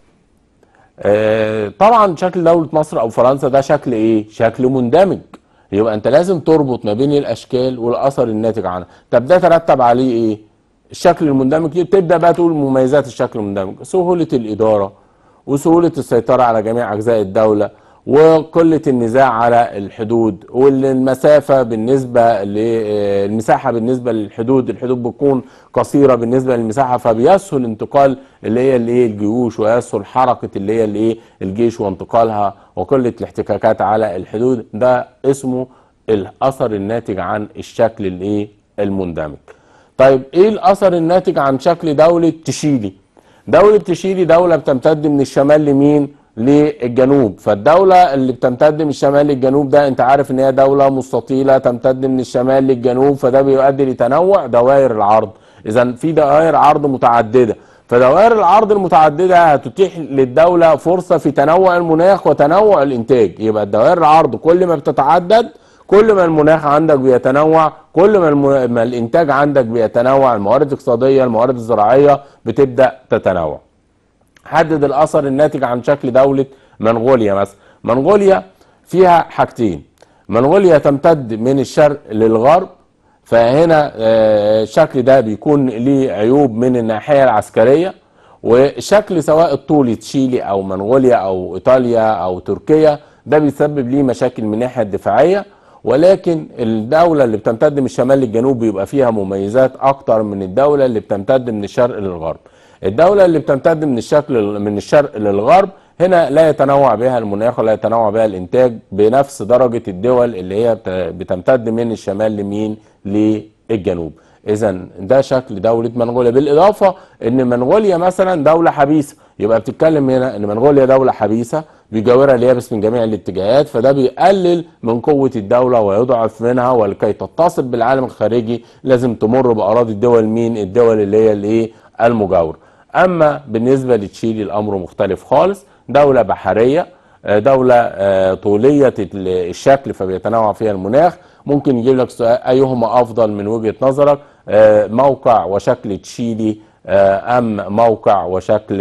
آه، طبعا شكل دوله مصر او فرنسا ده شكل ايه شكل مندمج يبقى انت لازم تربط ما بين الاشكال والاثر الناتج عنها طب ده ترتب عليه ايه الشكل المندمج تبدا بقى تقول مميزات الشكل المندمج سهوله الاداره وسهوله السيطره على جميع اجزاء الدوله وقلة النزاع على الحدود والمسافة بالنسبة للمساحة آه، بالنسبة للحدود الحدود بتكون قصيرة بالنسبة للمساحة فبيسهل انتقال اللي هي الايه الجيوش ويسهل حركة اللي هي الايه الجيش وانتقالها وقلة الاحتكاكات على الحدود ده اسمه الاثر الناتج عن الشكل الايه المندمج طيب ايه الاثر الناتج عن شكل دولة تشيلي دولة تشيلي دولة بتمتد من الشمال لمين للجنوب فالدولة اللي بتمتد من الشمال للجنوب ده انت عارف ان هي دولة مستطيلة تمتد من الشمال للجنوب فده بيؤدي لتنوع دوائر العرض اذا في دوائر عرض متعددة فدوائر العرض المتعددة هتتيح للدولة فرصة في تنوع المناخ وتنوع الانتاج يبقى الدوائر العرض كل ما بتتعدد كل ما المناخ عندك بيتنوع كل ما, الم... ما الانتاج عندك بيتنوع الموارد الاقتصادية الموارد الزراعية بتبدأ تتنوع حدد الاثر الناتج عن شكل دوله منغوليا مثلا منغوليا فيها حاجتين منغوليا تمتد من الشرق للغرب فهنا آه، الشكل ده بيكون ليه عيوب من الناحيه العسكريه وشكل سواء الطولي تشيلي او منغوليا او ايطاليا او تركيا ده بيسبب ليه مشاكل من الناحيه الدفاعيه ولكن الدولة اللي بتمتد من الشمال للجنوب بيبقى فيها مميزات أكتر من الدولة اللي بتمتد من الشرق للغرب الدولة اللي بتمتد من الشكل من الشرق للغرب هنا لا يتنوع بها المناخ ولا يتنوع بها الانتاج بنفس درجة الدول اللي هي بتمتد من الشمال لمين للجنوب اذا ده شكل دولة منغوليا بالاضافة ان منغوليا مثلا دولة حبيسة يبقى بتتكلم هنا ان منغوليا دولة حبيسة بيجاورها اليابس من جميع الاتجاهات فده بيقلل من قوة الدولة ويضعف منها ولكي تتصل بالعالم الخارجي لازم تمر بأراضي الدول مين الدول اللي هي الايه المجاورة أما بالنسبة لتشيلي الأمر مختلف خالص دولة بحرية آه، دولة آه، طولية الشكل فبيتنوع فيها المناخ ممكن يجيب لك سؤال أيهما أفضل من وجهة نظرك آه، موقع وشكل تشيلي أم موقع وشكل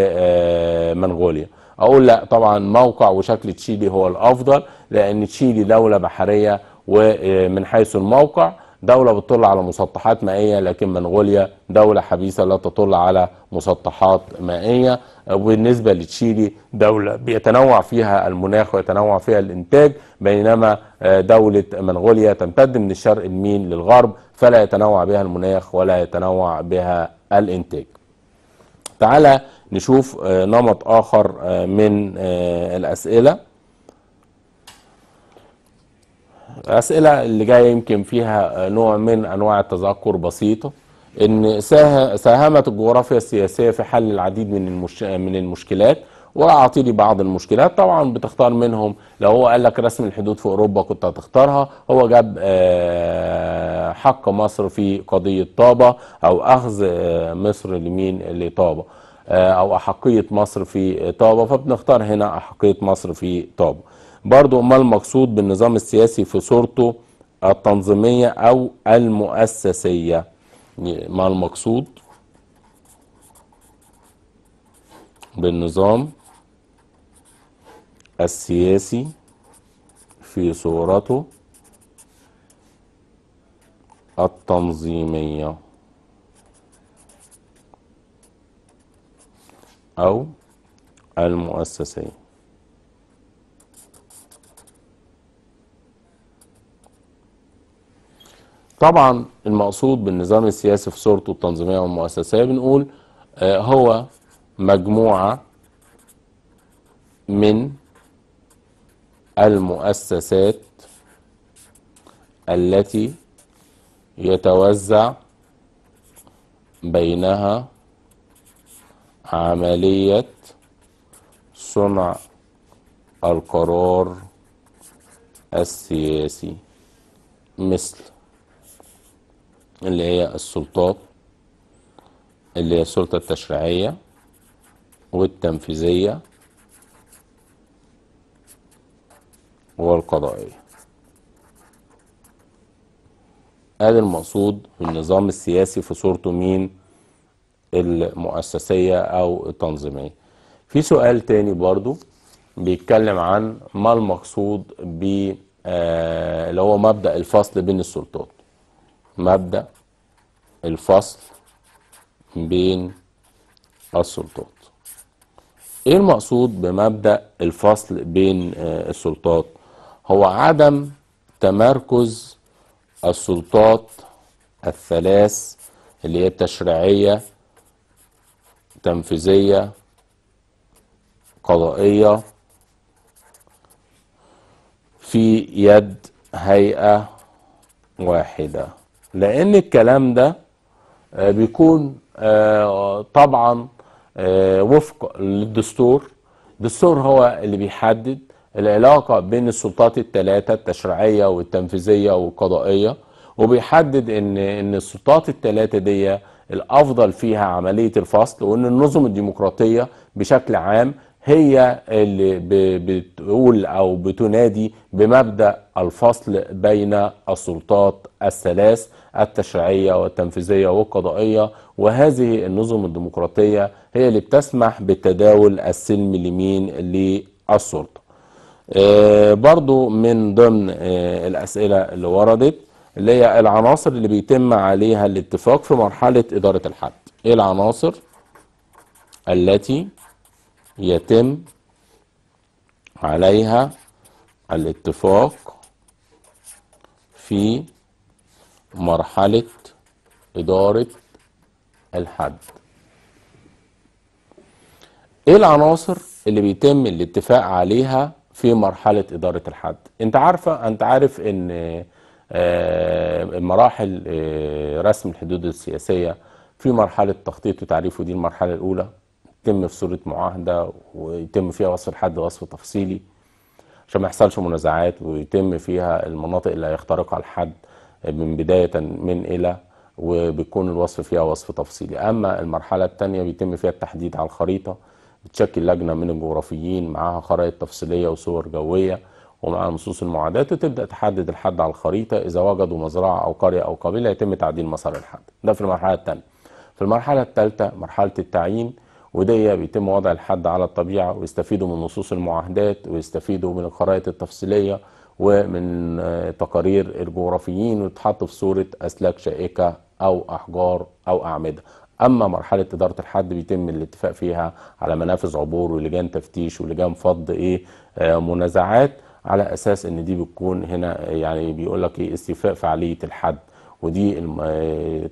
منغوليا أقول لا طبعا موقع وشكل تشيلي هو الأفضل لأن تشيلي دولة بحرية ومن حيث الموقع دولة بتطل على مسطحات مائية لكن منغوليا دولة حبيسة لا تطل على مسطحات مائية وبالنسبة لتشيلي دولة بيتنوع فيها المناخ ويتنوع فيها الإنتاج بينما آه، دولة منغوليا تمتد من الشرق المين للغرب فلا يتنوع بها المناخ ولا يتنوع بها الإنتاج تعالى نشوف آه، نمط آخر آه، من الأسئلة أسئلة اللي جاية يمكن فيها نوع من أنواع التذكر بسيطة إن ساهمت الجغرافيا السياسية في حل العديد من المش... من المشكلات وأعطي لي بعض المشكلات طبعا بتختار منهم لو هو قال لك رسم الحدود في أوروبا كنت هتختارها هو جاب آه، حق مصر في قضية طابة أو أخذ آه، مصر لمين لطابة آه، أو أحقية مصر في طابة فبنختار هنا أحقية مصر في طابة برضو ما المقصود بالنظام السياسي في صورته التنظيميه او المؤسسيه ما المقصود بالنظام السياسي في صورته التنظيمية أو المؤسسية طبعا المقصود بالنظام السياسي في صورته التنظيمية والمؤسسية بنقول آه، هو مجموعة من المؤسسات التي يتوزع بينها عملية صنع القرار السياسي مثل اللي هي السلطات اللي هي السلطة التشريعية والتنفيذية والقضائية هذا المقصود النظام السياسي في صورته مين المؤسسية أو التنظيمية في سؤال تاني برضو بيتكلم عن ما المقصود ب آه، اللي هو مبدأ الفصل بين السلطات مبدأ الفصل بين السلطات ايه المقصود بمبدأ الفصل بين آه، السلطات هو عدم تمركز السلطات الثلاث اللي هي التشريعية تنفيذية قضائية في يد هيئة واحدة لان الكلام ده آه، بيكون آه، طبعا آه، وفق للدستور الدستور هو اللي بيحدد العلاقة بين السلطات الثلاثة التشريعية والتنفيذية والقضائية وبيحدد ان ان السلطات الثلاثة دي الافضل فيها عملية الفصل وان النظم الديمقراطية بشكل عام هي اللي بتقول او بتنادي بمبدا الفصل بين السلطات الثلاث التشريعيه والتنفيذيه والقضائيه وهذه النظم الديمقراطيه هي اللي بتسمح بالتداول السلمي لمين للسلطه. آه، برضو من ضمن آه، الاسئله اللي وردت اللي هي العناصر اللي بيتم عليها الاتفاق في مرحله اداره الحد. ايه العناصر التي يتم عليها الاتفاق في مرحلة إدارة الحد ايه العناصر اللي بيتم الاتفاق عليها في مرحلة إدارة الحد انت عارفة انت عارف ان آه، مراحل آه، رسم الحدود السياسية في مرحلة تخطيط وتعريف ودي المرحلة الأولى يتم في صوره معاهده ويتم فيها وصف الحد وصف تفصيلي عشان ما يحصلش منازعات ويتم فيها المناطق اللي هيخترقها الحد من بدايه من الى وبيكون الوصف فيها وصف تفصيلي اما المرحله الثانيه بيتم فيها التحديد على الخريطه بتشكل لجنه من الجغرافيين معاها خرائط تفصيليه وصور جويه ومع نصوص المعادات وتبدا تحدد الحد على الخريطه اذا وجدوا مزرعه او قريه او قبيله يتم تعديل مسار الحد ده في المرحله الثانيه في المرحله الثالثه مرحله التعيين ودي بيتم وضع الحد على الطبيعة ويستفيدوا من نصوص المعاهدات ويستفيدوا من الخرائط التفصيلية ومن آه، تقارير الجغرافيين ويتحط في صورة أسلاك شائكة أو أحجار أو أعمدة اما مرحله اداره الحد بيتم الاتفاق فيها على منافذ عبور ولجان تفتيش ولجان فض ايه آه، منازعات على اساس ان دي بتكون هنا يعني بيقول لك ايه استيفاء فعاليه الحد ودي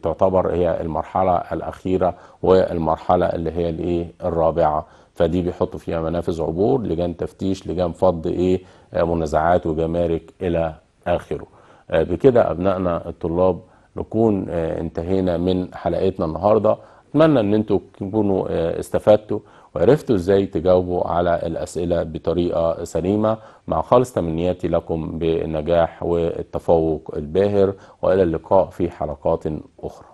تعتبر هي المرحله الاخيره والمرحله اللي هي الايه الرابعه فدي بيحطوا فيها منافذ عبور لجان تفتيش لجان فض ايه منازعات وجمارك الى اخره آه، بكده ابنائنا الطلاب نكون آه، انتهينا من حلقتنا النهارده اتمنى ان انتم تكونوا آه، استفدتوا وعرفتوا ازاي تجاوبوا على الاسئله بطريقه سليمه مع خالص تمنياتي لكم بالنجاح والتفوق الباهر والى اللقاء في حلقات اخرى